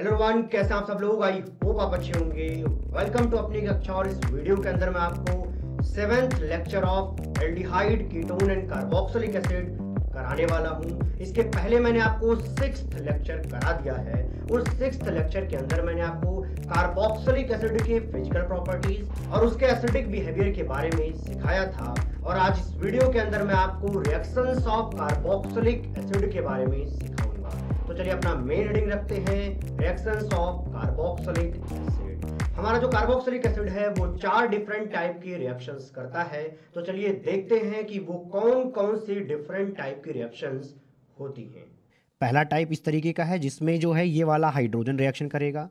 Hello one कैसे आप सब लोग आई होप आप अच्छे होंगे वेलकम टू अपनी कक्षा और इस वीडियो के अंदर मैं आपको seventh lecture of aldehyde ketone and carboxylic acid कराने वाला हूं इसके पहले मैंने आपको सिक्स लेक्चर करा दिया है उस सिक्स लेक्चर के अंदर मैंने आपको कार्बोक्सोलिक एसिड के फिजिकल प्रॉपर्टीज और उसके एसिडिक बिहेवियर के बारे में सिखाया था और आज इस वीडियो के अंदर मैं आपको रिएक्शंस ऑफ कार्बोक्सोलिक एसिड के बारे में तो चलिए अपना मेन रीडिंग रखते हैं रिएक्शन ऑफ कार्बोक्सिलिक एसिड हमारा जो कार्बोक्सिलिक एसिड है वो चार डिफरेंट टाइप की रिएक्शंस करता है तो चलिए देखते हैं कि वो कौन कौन सी डिफरेंट टाइप की रिएक्शंस होती हैं पहला टाइप इस तरीके का है जिसमें जो है ये वाला हाइड्रोजन रिएक्शन करेगा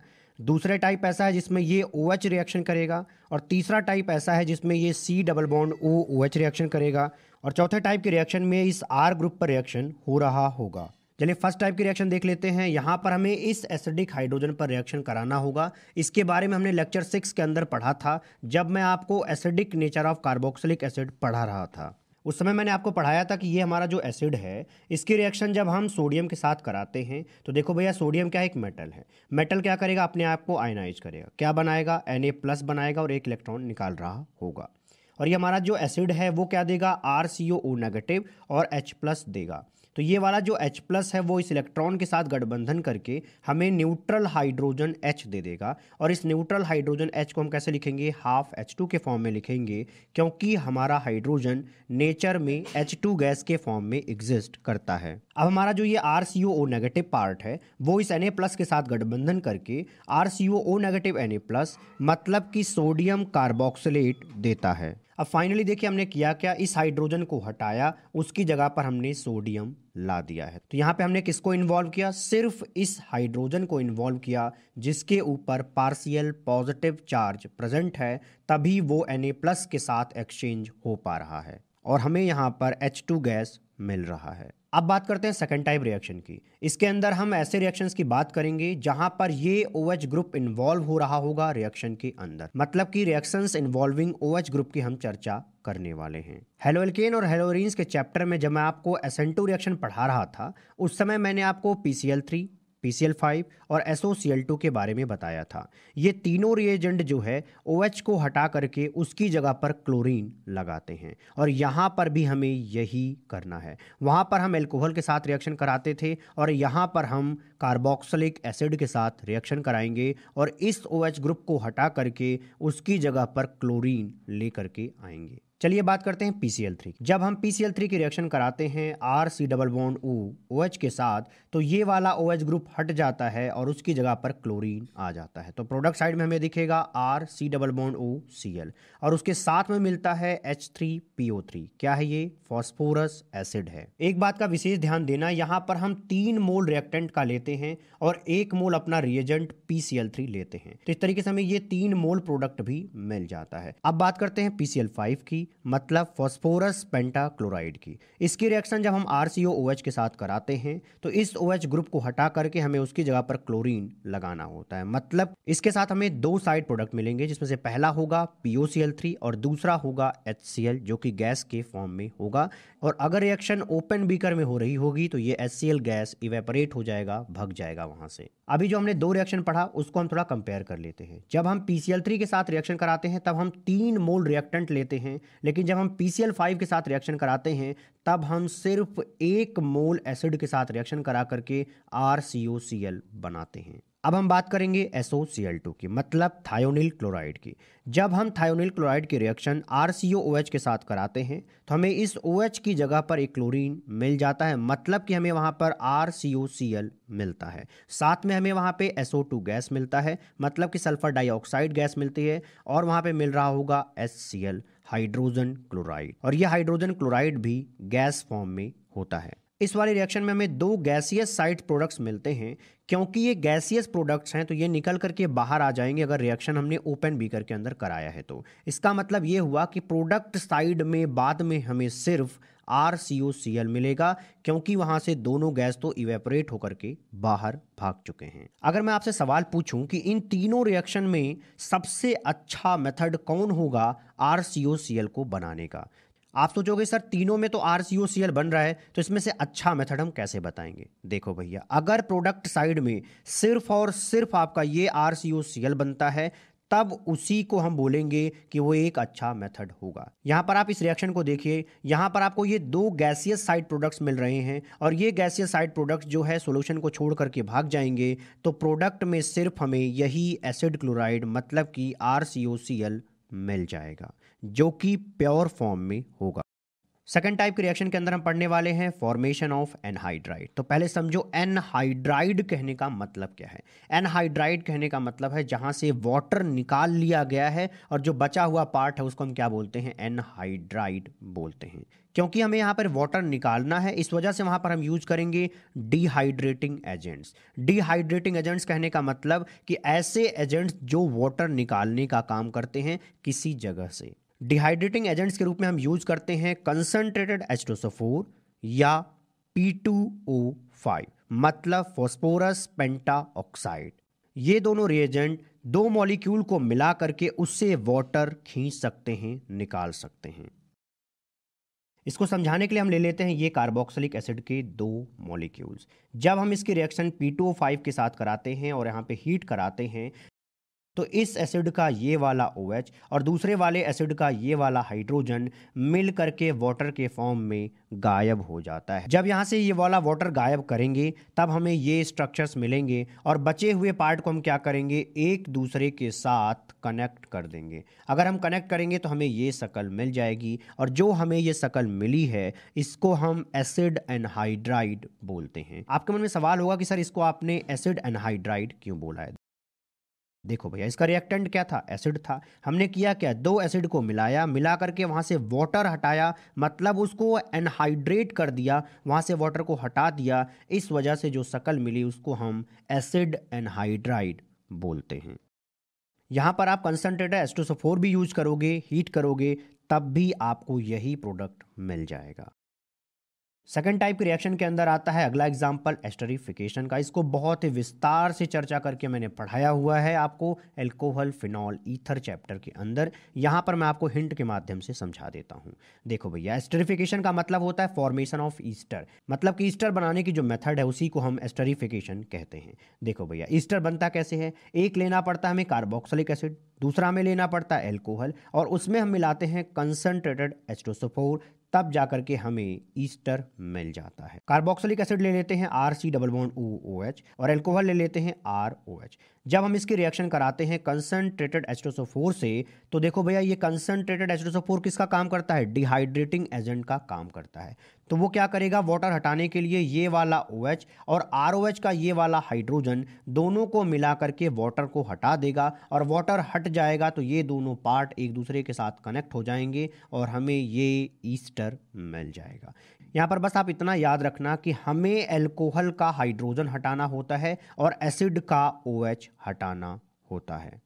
दूसरे टाइप ऐसा है जिसमें ये ओ OH रिएक्शन करेगा और तीसरा टाइप ऐसा है जिसमें ये C double bond O OH reaction करेगा और चौथे टाइप के रिएक्शन में इस आर ग्रुप पर रिएक्शन हो रहा होगा चलिए फर्स्ट टाइप की रिएक्शन देख लेते हैं यहाँ पर हमें इस एसिडिक हाइड्रोजन पर रिएक्शन कराना होगा इसके बारे में हमने लेक्चर सिक्स के अंदर पढ़ा था जब मैं आपको acidic nature of carboxylic acid पढ़ा रहा था उस समय मैंने आपको पढ़ाया था कि ये हमारा जो एसिड है इसकी रिएक्शन जब हम सोडियम के साथ कराते हैं तो देखो भैया सोडियम क्या है एक मेटल है मेटल क्या करेगा अपने आप को आयनाइज करेगा क्या बनाएगा एन प्लस बनाएगा और एक इलेक्ट्रॉन निकाल रहा होगा और ये हमारा जो एसिड है वो क्या देगा आर सी ओ नेगेटिव और एच प्लस देगा तो ये वाला जो H प्लस है वो इस इलेक्ट्रॉन के साथ गठबंधन करके हमें न्यूट्रल हाइड्रोजन H दे देगा और इस न्यूट्रल हाइड्रोजन H को हम कैसे लिखेंगे हाफ एच के फॉर्म में लिखेंगे क्योंकि हमारा हाइड्रोजन नेचर में एच गैस के फॉर्म में एग्जिस्ट करता है अब हमारा जो ये आर नेगेटिव पार्ट है वो इस ए प्लस के साथ गठबंधन करके आर नेगेटिव ए प्लस मतलब कि सोडियम कार्बोक्सिलेट देता है अब फाइनली देखिए हमने किया क्या इस हाइड्रोजन को हटाया उसकी जगह पर हमने सोडियम ला दिया है तो यहाँ पे हमने किसको इन्वॉल्व किया सिर्फ इस हाइड्रोजन को इन्वॉल्व किया जिसके ऊपर पार्शियल पॉजिटिव चार्ज प्रेजेंट है तभी वो एन प्लस के साथ एक्सचेंज हो पा रहा है और हमें यहाँ पर एच गैस मिल रहा है अब बात करते हैं सेकेंड टाइप रिएक्शन की इसके अंदर हम ऐसे रिएक्शंस की बात करेंगे जहां पर ये ओएच ग्रुप इन्वॉल्व हो रहा होगा रिएक्शन के अंदर मतलब कि रिएक्शंस इन्वॉल्विंग ओएच ग्रुप की हम चर्चा करने वाले हैं हेलो एल्केन और हेलोरिन के चैप्टर में जब मैं आपको एसेंटो रिएक्शन पढ़ा रहा था उस समय मैंने आपको P C L three P और एसओसीएल के बारे में बताया था ये तीनों रिएजेंट जो है ओ OH को हटा करके उसकी जगह पर क्लोरीन लगाते हैं और यहाँ पर भी हमें यही करना है वहाँ पर हम एल्कोहल के साथ रिएक्शन कराते थे और यहाँ पर हम कार्बोक्सलिक एसिड के साथ रिएक्शन कराएंगे और इस ओ OH ग्रुप को हटा करके उसकी जगह पर क्लोरीन ले करके आएंगे चलिए बात करते हैं पी थ्री जब हम पी थ्री की रिएक्शन कराते हैं R C double bond O O H के साथ तो ये वाला ओ एच ग्रुप हट जाता है और उसकी जगह पर क्लोरीन आ जाता है तो प्रोडक्ट साइड में हमें दिखेगा R C double bond O C L और उसके साथ में मिलता है H three P O three क्या है ये फॉस्फोरस एसिड है एक बात का विशेष ध्यान देना यहाँ पर हम तीन मोल रिएक्टेंट का लेते हैं और एक मोल अपना रिएजेंट पी थ्री लेते हैं तो इस तरीके से हमें ये तीन मोल प्रोडक्ट भी मिल जाता है अब बात करते हैं पी फाइव की मतलब फॉस्फोरस पेंटाक्लोराइड की इसकी रिएक्शन जब हम आर सी ओ एच के साथ कराते हैं तो इस ओ एच ग्रुप को हटा करके हमें उसकी जगह पर क्लोरीन लगाना होता है मतलब इसके साथ हमें दो साइड प्रोडक्ट मिलेंगे जिसमें से पहला होगा P O C L three और दूसरा होगा एच सी एल जो कि गैस के फॉर्म में होगा और अगर रिएक्शन ओपन बीकर में हो रही होगी तो ये H C L gas evaporate हो जाएगा भग जाएगा वहां से अभी जो हमने दो रिएक्शन पढ़ा उसको हम थोड़ा कंपेयर कर लेते हैं जब हम पी सी एल थ्री के साथ रिएक्शन कराते हैं तब हम तीन मोल रिएक्टेंट लेते हैं लेकिन जब हम पी के साथ रिएक्शन कराते हैं तब हम सिर्फ एक मोल एसिड के साथ रिएक्शन करा करके आर बनाते हैं अब हम बात करेंगे सी एल टू की मतलब थायोनिल क्लोराइड की जब हम थायोनिल क्लोराइड की रिएक्शन आर सी एच के साथ कराते हैं तो हमें इस ओ OH की जगह पर एक क्लोरीन मिल जाता है मतलब कि हमें वहाँ पर आर सी सी ओ एल मिलता है साथ में हमें वहाँ पे टू गैस मिलता है मतलब कि सल्फर डाइऑक्साइड गैस मिलती है और वहाँ पे मिल रहा होगा एल हाइड्रोजन क्लोराइड और यह हाइड्रोजन क्लोराइड भी गैस फॉर्म में होता है इस वाले रिएक्शन में हमें दो गैसियस साइड प्रोडक्ट्स मिलते हैं क्योंकि ये गैसियस प्रोडक्ट्स हैं तो ये निकल करके बाहर आ जाएंगे अगर रिएक्शन हमने ओपन बीकर के अंदर कराया है तो इसका मतलब ये हुआ कि प्रोडक्ट साइड में बाद में हमें सिर्फ आर मिलेगा क्योंकि वहां से दोनों गैस तो इवेपोरेट होकर के बाहर भाग चुके हैं अगर मैं आपसे सवाल पूछूं कि इन तीनों रिएक्शन में सबसे अच्छा मेथड कौन होगा आर को बनाने का आप सोचोगे सर तीनों में तो आर बन रहा है तो इसमें से अच्छा मेथड हम कैसे बताएंगे देखो भैया अगर प्रोडक्ट साइड में सिर्फ और सिर्फ आपका ये आर बनता है तब उसी को हम बोलेंगे कि वो एक अच्छा मेथड होगा यहाँ पर आप इस रिएक्शन को देखिए यहाँ पर आपको ये दो गैसियस साइड प्रोडक्ट्स मिल रहे हैं और ये गैसियस साइड प्रोडक्ट्स जो है सोल्यूशन को छोड़ करके भाग जाएंगे तो प्रोडक्ट में सिर्फ हमें यही एसिड क्लोराइड मतलब कि आर मिल जाएगा जो कि प्योर फॉर्म में होगा सेकेंड टाइप के रिएक्शन के अंदर हम पढ़ने वाले हैं फॉर्मेशन ऑफ एनहाइड्राइड तो पहले समझो एनहाइड्राइड कहने का मतलब क्या है एनहाइड्राइड कहने का मतलब है जहां से वाटर निकाल लिया गया है और जो बचा हुआ पार्ट है उसको हम क्या बोलते हैं एनहाइड्राइड बोलते हैं क्योंकि हमें यहाँ पर वाटर निकालना है इस वजह से वहाँ पर हम यूज करेंगे डिहाइड्रेटिंग एजेंट्स डिहाइड्रेटिंग एजेंट्स कहने का मतलब कि ऐसे एजेंट्स जो वाटर निकालने का काम करते हैं किसी जगह से डिहाइड्रेटिंग एजेंट्स के रूप में हम यूज करते हैं कंसनट्रेटेड एच या पी मतलब फॉस्फोरस पेंटा ऑक्साइड ये दोनों रिएजेंट दो मॉलिक्यूल को मिला करके उससे वाटर खींच सकते हैं निकाल सकते हैं इसको समझाने के लिए हम ले लेते हैं ये कार्बोक्सिलिक एसिड के दो मॉलिक्यूल्स जब हम इसकी रिएक्शन फाइव के साथ कराते हैं और यहाँ पे हीट कराते हैं तो इस एसिड का ये वाला ओ OH और दूसरे वाले एसिड का ये वाला हाइड्रोजन मिल करके वाटर के फॉर्म में गायब हो जाता है जब यहाँ से ये वाला वाटर गायब करेंगे तब हमें ये स्ट्रक्चर्स मिलेंगे और बचे हुए पार्ट को हम क्या करेंगे एक दूसरे के साथ कनेक्ट कर देंगे अगर हम कनेक्ट करेंगे तो हमें ये शकल मिल जाएगी और जो हमें ये शकल मिली है इसको हम एसिड एनहाइड्राइड बोलते हैं आपके मन में सवाल होगा कि सर इसको आपने एसिड एनहाइड्राइड क्यों बोला है देखो भैया इसका रिएक्टेंट क्या था एसिड था हमने किया क्या दो एसिड को मिलाया मिला करके वहाँ से वाटर हटाया मतलब उसको एनहाइड्रेट कर दिया वहाँ से वाटर को हटा दिया इस वजह से जो शकल मिली उसको हम एसिड एनहाइड्राइड बोलते हैं यहाँ पर आप कंसनट्रेटर एस्टोसोफोर भी यूज करोगे हीट करोगे तब भी आपको यही प्रोडक्ट मिल जाएगा सेकेंड टाइप के रिएक्शन के अंदर आता है अगला एग्जाम्पल एस्टरीफिकेशन का इसको बहुत ही विस्तार से चर्चा करके मैंने पढ़ाया हुआ है आपको एल्कोहल फिनॉल ईथर चैप्टर के अंदर यहाँ पर मैं आपको हिंट के माध्यम से समझा देता हूँ देखो भैया एस्टरिफिकेशन का मतलब होता है फॉर्मेशन ऑफ ईस्टर मतलब कि ईस्टर बनाने की जो मेथड है उसी को हम एस्टरीफिकेशन कहते हैं देखो भैया ईस्टर बनता कैसे है एक लेना पड़ता है हमें कार्बोक्सलिक एसिड दूसरा हमें लेना पड़ता है एल्कोहल और उसमें हम मिलाते हैं कंसनट्रेटेड एस्ट्रोसोफोर तब जाकर के हमें ईस्टर मिल जाता है कार्बोक्सिलिक एसिड ले लेते हैं R C double bond O O H और एल्कोहल ले लेते हैं आर ओ एच जब हम इसकी रिएक्शन कराते हैं कंसनट्रेटेड एस्ट्रोसोफोर से तो देखो भैया ये कंसनट्रेटेड एस्ट्रोसोफोर किसका काम करता है डिहाइड्रेटिंग एजेंट का काम करता है तो वो क्या करेगा वाटर हटाने के लिए ये वाला ओ OH और आर का ये वाला हाइड्रोजन दोनों को मिला करके वाटर को हटा देगा और वाटर हट जाएगा तो ये दोनों पार्ट एक दूसरे के साथ कनेक्ट हो जाएंगे और हमें ये ईस्टर मिल जाएगा यहाँ पर बस आप इतना याद रखना कि हमें एल्कोहल का हाइड्रोजन हटाना होता है और एसिड का ओ OH हटाना होता है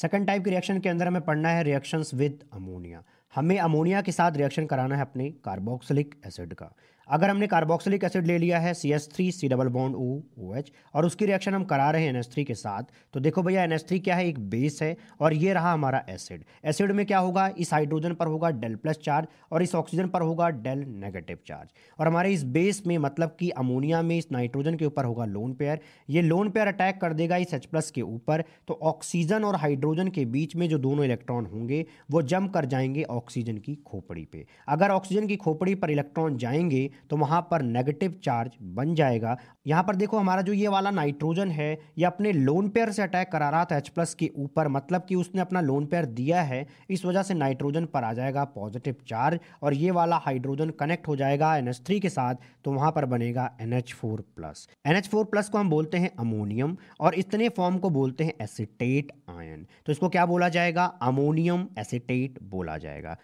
सेकेंड टाइप के रिएक्शन के अंदर हमें पढ़ना है रिएक्शंस विद अमोनिया हमें अमोनिया के साथ रिएक्शन कराना है अपने कार्बोक्सिलिक एसिड का अगर हमने कार्बोक्सिलिक एसिड ले लिया है C S three C double bond O O H और उसकी रिएक्शन हम करा रहे हैं एन एस थ्री के साथ तो देखो भैया एन एस थ्री क्या है एक बेस है और ये रहा हमारा एसिड एसिड में क्या होगा इस हाइड्रोजन पर होगा डेल प्लस चार्ज और इस ऑक्सीजन पर होगा डेल नेगेटिव चार्ज और हमारे इस बेस में मतलब कि अमोनिया में इस नाइट्रोजन के ऊपर होगा लोन पेयर ये लोन पेयर अटैक कर देगा इस एच प्लस के ऊपर तो ऑक्सीजन और हाइड्रोजन के बीच में जो दोनों इलेक्ट्रॉन होंगे वो जम कर जाएंगे ऑक्सीजन की खोपड़ी पर अगर ऑक्सीजन की खोपड़ी पर इलेक्ट्रॉन जाएंगे तो वहाँ पर नेगेटिव चार्ज बन जाएगा यहाँ पर देखो हमारा जो ये वाला नाइट्रोजन है ये अपने लोन पेयर से अटैक करा रहा था एच प्लस के ऊपर मतलब कि उसने अपना लोन पेयर दिया है इस वजह से नाइट्रोजन पर आ जाएगा पॉजिटिव चार्ज और ये वाला हाइड्रोजन कनेक्ट हो जाएगा एन के साथ तो वहाँ पर बनेगा N H four plus four plus को हम बोलते हैं अमोनियम और इतने फॉर्म को बोलते हैं एसिटेट आयन तो इसको क्या बोला जाएगा अमोनियम एसिटेट बोला जाएगा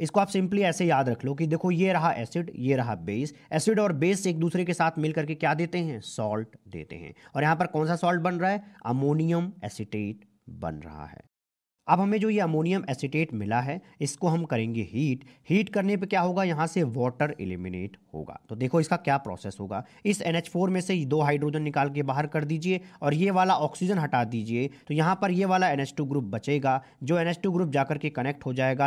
इसको आप सिंपली ऐसे याद रख लो कि देखो ये रहा एसिड ये रहा बेस एसिड और बेस एक दूसरे के साथ मिलकर के क्या देते हैं सॉल्ट देते हैं और यहाँ पर कौन सा सॉल्ट बन रहा है अमोनियम एसिटेट बन रहा है अब हमें जो ये अमोनियम एसिटेट मिला है इसको हम करेंगे हीट हीट करने पे क्या होगा यहाँ से वाटर एलिमिनेट होगा तो देखो इसका क्या प्रोसेस होगा इस NH4 में से दो हाइड्रोजन निकाल के बाहर कर दीजिए और ये वाला ऑक्सीजन हटा दीजिए तो यहाँ पर ये वाला NH2 ग्रुप बचेगा जो NH2 ग्रुप जाकर के कनेक्ट हो जाएगा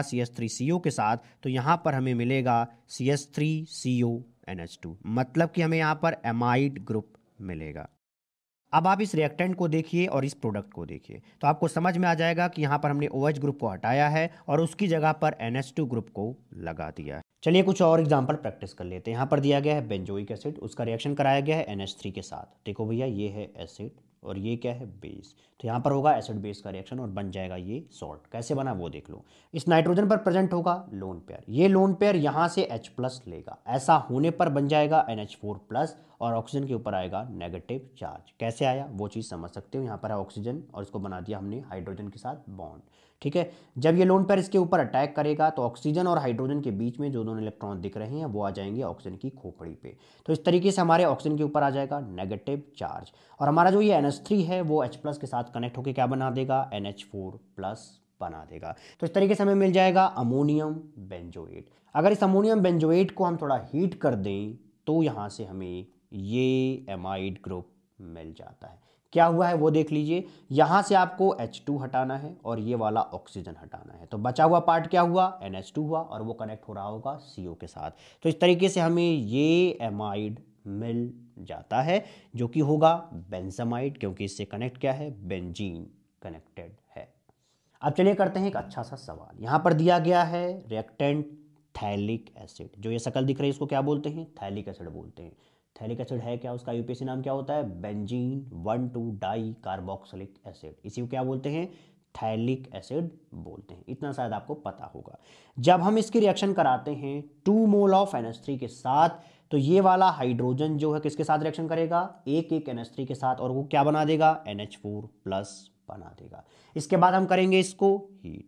ओ के साथ तो यहाँ पर हमें मिलेगा एच टू मतलब कि हमें यहाँ पर एमाइड ग्रुप मिलेगा अब आप इस रिएक्टेंट को देखिए और इस प्रोडक्ट को देखिए तो आपको समझ में आ जाएगा कि यहाँ पर हमने ओ OH ग्रुप को हटाया है और उसकी जगह पर एन ग्रुप को लगा दिया है चलिए कुछ और एग्जाम्पल प्रैक्टिस कर लेते हैं यहाँ पर दिया गया है बेंजोइक एसिड उसका रिएक्शन कराया गया है एन के साथ देखो भैया ये है एसिड और ये क्या है बेस तो यहाँ पर होगा एसिड बेस का रिएक्शन और बन जाएगा ये सॉल्ट कैसे बना वो देख लो इस नाइट्रोजन पर प्रेजेंट होगा लोन पेयर ये लोन पेयर यहाँ से H प्लस लेगा ऐसा होने पर बन जाएगा एन एच फोर प्लस और ऑक्सीजन के ऊपर आएगा नेगेटिव चार्ज कैसे आया वो चीज़ समझ सकते हो यहाँ पर है ऑक्सीजन और इसको बना दिया हमने हाइड्रोजन के साथ बॉन्ड ठीक है जब ये लोन पेयर इसके ऊपर अटैक करेगा तो ऑक्सीजन और हाइड्रोजन के बीच में जो दोनों इलेक्ट्रॉन दिख रहे हैं वो आ जाएंगे ऑक्सीजन की खोपड़ी पे तो इस तरीके से हमारे ऑक्सीजन के ऊपर आ जाएगा नेगेटिव चार्ज और हमारा जो ये एन है वो एच प्लस के साथ साथ कनेक्ट होकर क्या बना देगा एन एच फोर प्लस बना देगा तो इस तरीके से हमें मिल जाएगा अमोनियम बेंजोएट अगर इस अमोनियम बेंजोएट को हम थोड़ा हीट कर दें तो यहाँ से हमें ये एमाइड ग्रुप मिल जाता है क्या हुआ है वो देख लीजिए यहाँ से आपको H2 हटाना है और ये वाला ऑक्सीजन हटाना है तो बचा हुआ पार्ट क्या हुआ NH2 हुआ और वो कनेक्ट हो रहा होगा CO के साथ तो इस तरीके से हमें ये एमाइड मिल जाता है जो कि होगा बेंजामाइड क्योंकि इससे कनेक्ट क्या है बेंजीन कनेक्टेड है अब चलिए करते हैं एक अच्छा सा सवाल यहाँ पर दिया गया है रिएक्टेंट थैलिक एसिड जो ये शकल दिख रही है इसको क्या बोलते हैं थैलिक एसिड बोलते हैं थैलिक एसिड है क्या उसका यूपीएससी नाम क्या होता है benzene one two di carboxylic acid इसी को क्या बोलते हैं थैलिक एसिड बोलते हैं इतना शायद आपको पता होगा जब हम इसकी रिएक्शन कराते हैं टू मोल ऑफ एन के साथ तो ये वाला हाइड्रोजन जो है किसके साथ रिएक्शन करेगा एक एक एन के साथ और वो क्या बना देगा एन प्लस बना देगा इसके बाद हम करेंगे इसको हीट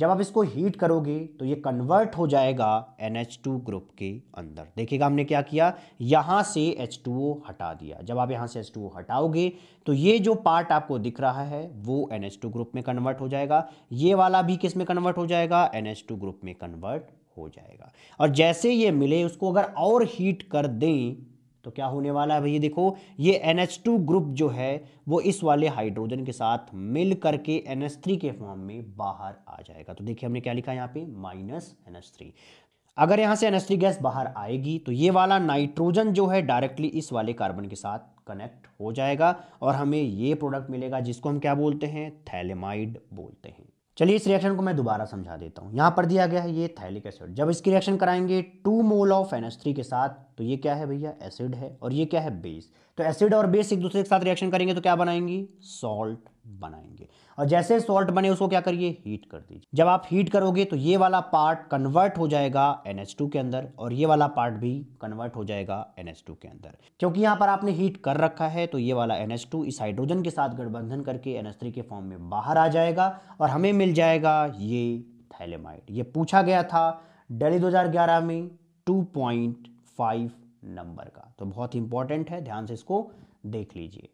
जब आप इसको हीट करोगे तो ये कन्वर्ट हो जाएगा NH2 ग्रुप के अंदर देखिएगा हमने क्या किया यहाँ से H2O हटा दिया जब आप यहाँ से H2O हटाओगे तो ये जो पार्ट आपको दिख रहा है वो NH2 ग्रुप में कन्वर्ट हो जाएगा ये वाला भी किस में कन्वर्ट हो जाएगा NH2 ग्रुप में कन्वर्ट हो जाएगा और जैसे ये मिले उसको अगर और हीट कर दें तो क्या होने वाला है भैया देखो ये NH2 ग्रुप जो है वो इस वाले हाइड्रोजन के साथ मिल करके NH3 के फॉर्म में बाहर आ जाएगा तो देखिए हमने क्या लिखा यहाँ पे माइनस NH3 अगर यहाँ से NH3 गैस बाहर आएगी तो ये वाला नाइट्रोजन जो है डायरेक्टली इस वाले कार्बन के साथ कनेक्ट हो जाएगा और हमें ये प्रोडक्ट मिलेगा जिसको हम क्या बोलते हैं थैलेमाइड बोलते हैं चलिए इस रिएक्शन को मैं दोबारा समझा देता हूँ यहाँ पर दिया गया है ये थैलिक एसिड जब इसकी रिएक्शन कराएंगे टू मोल ऑफ एन के साथ तो ये क्या है भैया एसिड है और ये क्या है बेस तो एसिड और बेस एक दूसरे के साथ रिएक्शन करेंगे तो क्या बनाएंगी सॉल्ट बनाएंगे और जैसे सॉल्ट बने उसको क्या करिए हीट कर दीजिए जब आप हीट करोगे तो ये वाला पार्ट कन्वर्ट हो जाएगा एन के अंदर और ये वाला पार्ट भी कन्वर्ट हो जाएगा एन के अंदर क्योंकि यहाँ पर आपने हीट कर रखा है तो ये वाला एन इस हाइड्रोजन के साथ गठबंधन करके एन के फॉर्म में बाहर आ जाएगा और हमें मिल जाएगा ये थैलेमाइड ये पूछा गया था डेली दो में टू नंबर का तो बहुत इंपॉर्टेंट है ध्यान से इसको देख लीजिए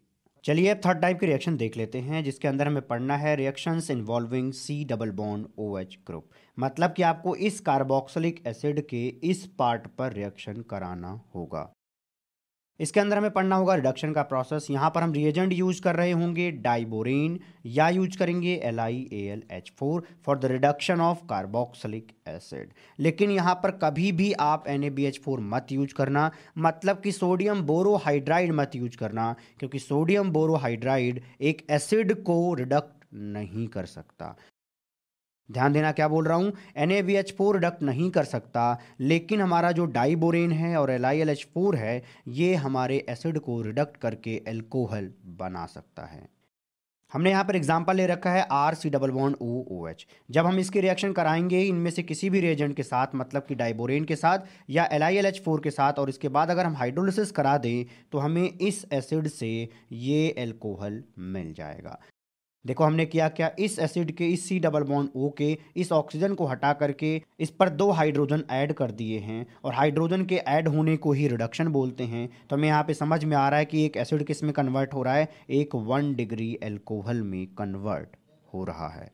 चलिए अब थर्ड टाइप के रिएक्शन देख लेते हैं जिसके अंदर हमें पढ़ना है reactions involving C double bond O H group मतलब कि आपको इस कार्बोक्सिलिक एसिड के इस पार्ट पर रिएक्शन कराना होगा इसके अंदर हमें पढ़ना होगा रिडक्शन का प्रोसेस यहाँ पर हम रिएजेंट यूज कर रहे होंगे डाइबोरेन या यूज करेंगे L I A L H four for the reduction of carboxylic acid लेकिन यहाँ पर कभी भी आप N A B H four मत यूज करना मतलब कि सोडियम बोरोहाइड्राइड मत यूज करना क्योंकि सोडियम बोरोहाइड्राइड एक एसिड को रिडक्ट नहीं कर सकता ध्यान देना क्या बोल रहा हूँ N A V H four डक्ट नहीं कर सकता लेकिन हमारा जो डाइबोरेन है और L I L H four है ये हमारे एसिड को रिडक्ट करके एल्कोहल बना सकता है हमने यहाँ पर एग्जाम्पल ले रखा है R C double bond O O H जब हम इसकी रिएक्शन कराएंगे इनमें से किसी भी रिएजेंट के साथ मतलब कि डाइबोरेन के साथ या L I L H four के साथ और इसके बाद अगर हम हाइड्रोलिसिस करा दें तो हमें इस एसिड से ये एल्कोहल मिल जाएगा देखो हमने किया क्या इस एसिड के इस सी डबल बॉन्ड ओ के इस ऑक्सीजन को हटा करके इस पर दो हाइड्रोजन ऐड कर दिए हैं और हाइड्रोजन के ऐड होने को ही रिडक्शन बोलते हैं तो हमें यहाँ पे समझ में आ रहा है कि एक एसिड किस में कन्वर्ट हो रहा है एक वन डिग्री एल्कोहल में कन्वर्ट हो रहा है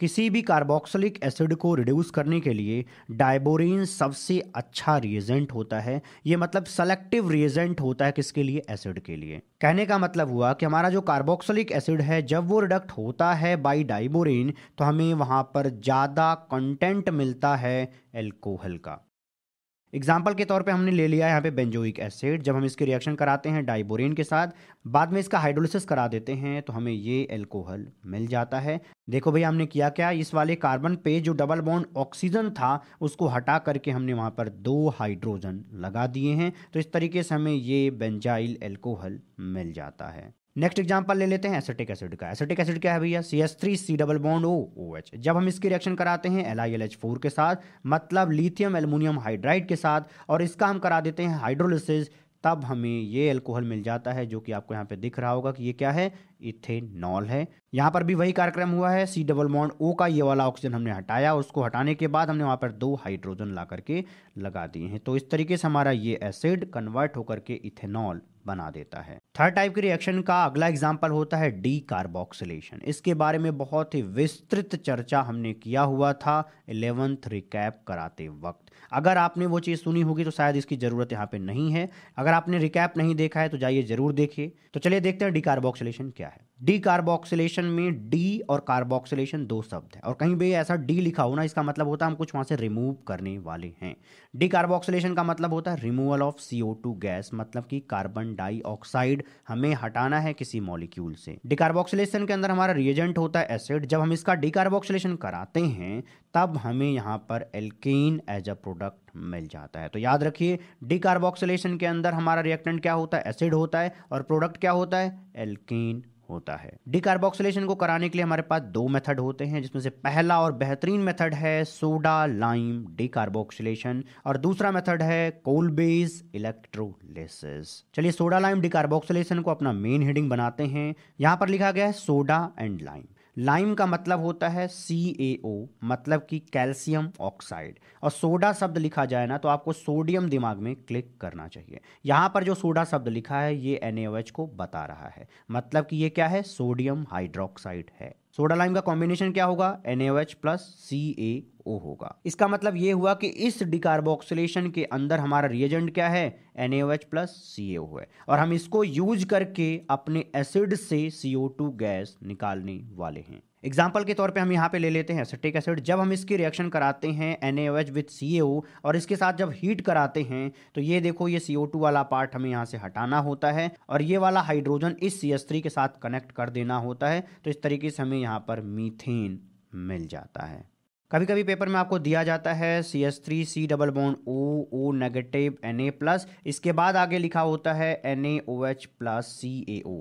किसी भी कार्बोक्सिलिक एसिड को रिड्यूस करने के लिए डायबोरिन सबसे अच्छा रिएजेंट होता है ये मतलब सेलेक्टिव रिएजेंट होता है किसके लिए एसिड के लिए कहने का मतलब हुआ कि हमारा जो कार्बोक्सिलिक एसिड है जब वो रिडक्ट होता है बाय डायबोरिन तो हमें वहाँ पर ज़्यादा कंटेंट मिलता है एल्कोहल का एग्जाम्पल के तौर पे हमने ले लिया यहाँ पे बेंजोइक एसिड जब हम इसके रिएक्शन कराते हैं डाइबोरिन के साथ बाद में इसका हाइड्रोलिसिस करा देते हैं तो हमें ये एल्कोहल मिल जाता है देखो भाई हमने किया क्या इस वाले कार्बन पे जो डबल बॉन्ड ऑक्सीजन था उसको हटा करके हमने वहाँ पर दो हाइड्रोजन लगा दिए हैं तो इस तरीके से हमें ये बेंजाइल एल्कोहल मिल जाता है नेक्स्ट एग्जाम्पल ले लेते हैं एसिटिक एसिड का एसिटिक एसिड क्या है भैया C S three C double bond O O H जब हम इसकी रिएक्शन कराते हैं L I L H four के साथ मतलब लिथियम एल्यूमिनियम हाइड्राइड के साथ और इसका हम करा देते हैं हाइड्रोलिसिस तब हमें ये अल्कोहल मिल जाता है जो कि आपको यहाँ पे दिख रहा होगा कि ये क्या है इथेनॉल है यहाँ पर भी वही कार्यक्रम हुआ है सी डबल बॉन्ड ओ का ये वाला ऑक्सीजन हमने हटाया उसको हटाने के बाद हमने वहाँ पर दो हाइड्रोजन ला करके लगा दिए हैं तो इस तरीके से हमारा ये एसिड कन्वर्ट होकर के इथेनॉल बना देता है थर्ड टाइप के रिएक्शन का अगला एग्जाम्पल होता है डी कार्बोक्सिलेशन इसके बारे में बहुत ही विस्तृत चर्चा हमने किया हुआ था इलेवंथ रिकैप कराते वक्त अगर आपने वो चीज़ सुनी होगी तो शायद इसकी ज़रूरत यहाँ पे नहीं है अगर आपने रिकैप नहीं देखा है तो जाइए ज़रूर देखिए तो चलिए देखते हैं डिकार्बोक्सिलेशन क्या है डी कार्बोक्सिलेशन में डी और कार्बोक्सिलेशन दो शब्द है और कहीं भी ऐसा डी लिखा हो ना इसका मतलब होता है हम कुछ वहाँ से रिमूव करने वाले हैं डी कार्बोक्सिलेशन का मतलब होता है रिमूवल ऑफ सी गैस मतलब कि कार्बन डाइऑक्साइड हमें हटाना है किसी मॉलिक्यूल से डिकार्बोक्सिलेशन के अंदर हमारा रिएजेंट होता है एसिड जब हम इसका डिकार्बोक्सिलेशन कराते हैं तब हमें यहाँ पर एल्केन एज अ प्रोडक्ट मिल जाता है तो याद रखिए डिकार्बोक्सिलेशन के अंदर हमारा रिएक्टेंट क्या होता है एसिड होता है और प्रोडक्ट क्या होता है एल्केन होता है डिकार्बोक्सिलेशन को कराने के लिए हमारे पास दो मेथड होते हैं जिसमें से पहला और बेहतरीन मेथड है सोडा लाइम डिकार्बोक्सिलेशन और दूसरा मेथड है कोल बेस इलेक्ट्रोलिसिस चलिए सोडा लाइम डिकार्बोक्सिलेशन को अपना मेन हेडिंग बनाते हैं यहां पर लिखा गया है सोडा एंड लाइम लाइम का मतलब होता है सी ए ओ मतलब कि कैल्शियम ऑक्साइड और सोडा शब्द लिखा जाए ना तो आपको सोडियम दिमाग में क्लिक करना चाहिए यहाँ पर जो सोडा शब्द लिखा है ये एन को बता रहा है मतलब कि ये क्या है सोडियम हाइड्रोक्साइड है सोडा लाइम का कॉम्बिनेशन क्या होगा एन प्लस सी ए ओ होगा इसका मतलब ये हुआ कि इस डिकार्बोक्सिलेशन के अंदर हमारा रिएजेंट क्या है एन प्लस सी है और हम इसको यूज करके अपने एसिड से सी गैस निकालने वाले हैं एग्जाम्पल के तौर पे हम यहाँ पे ले लेते हैं एसिटिक एसिड जब हम इसकी रिएक्शन कराते हैं एन विथ सी और इसके साथ जब हीट कराते हैं तो ये देखो ये सी वाला पार्ट हमें यहाँ से हटाना होता है और ये वाला हाइड्रोजन इस सी के साथ कनेक्ट कर देना होता है तो इस तरीके से हमें यहाँ पर मीथेन मिल जाता है कभी कभी पेपर में आपको दिया जाता है C S three C double bond O O negative N A plus इसके बाद आगे लिखा होता है N A O H plus C A O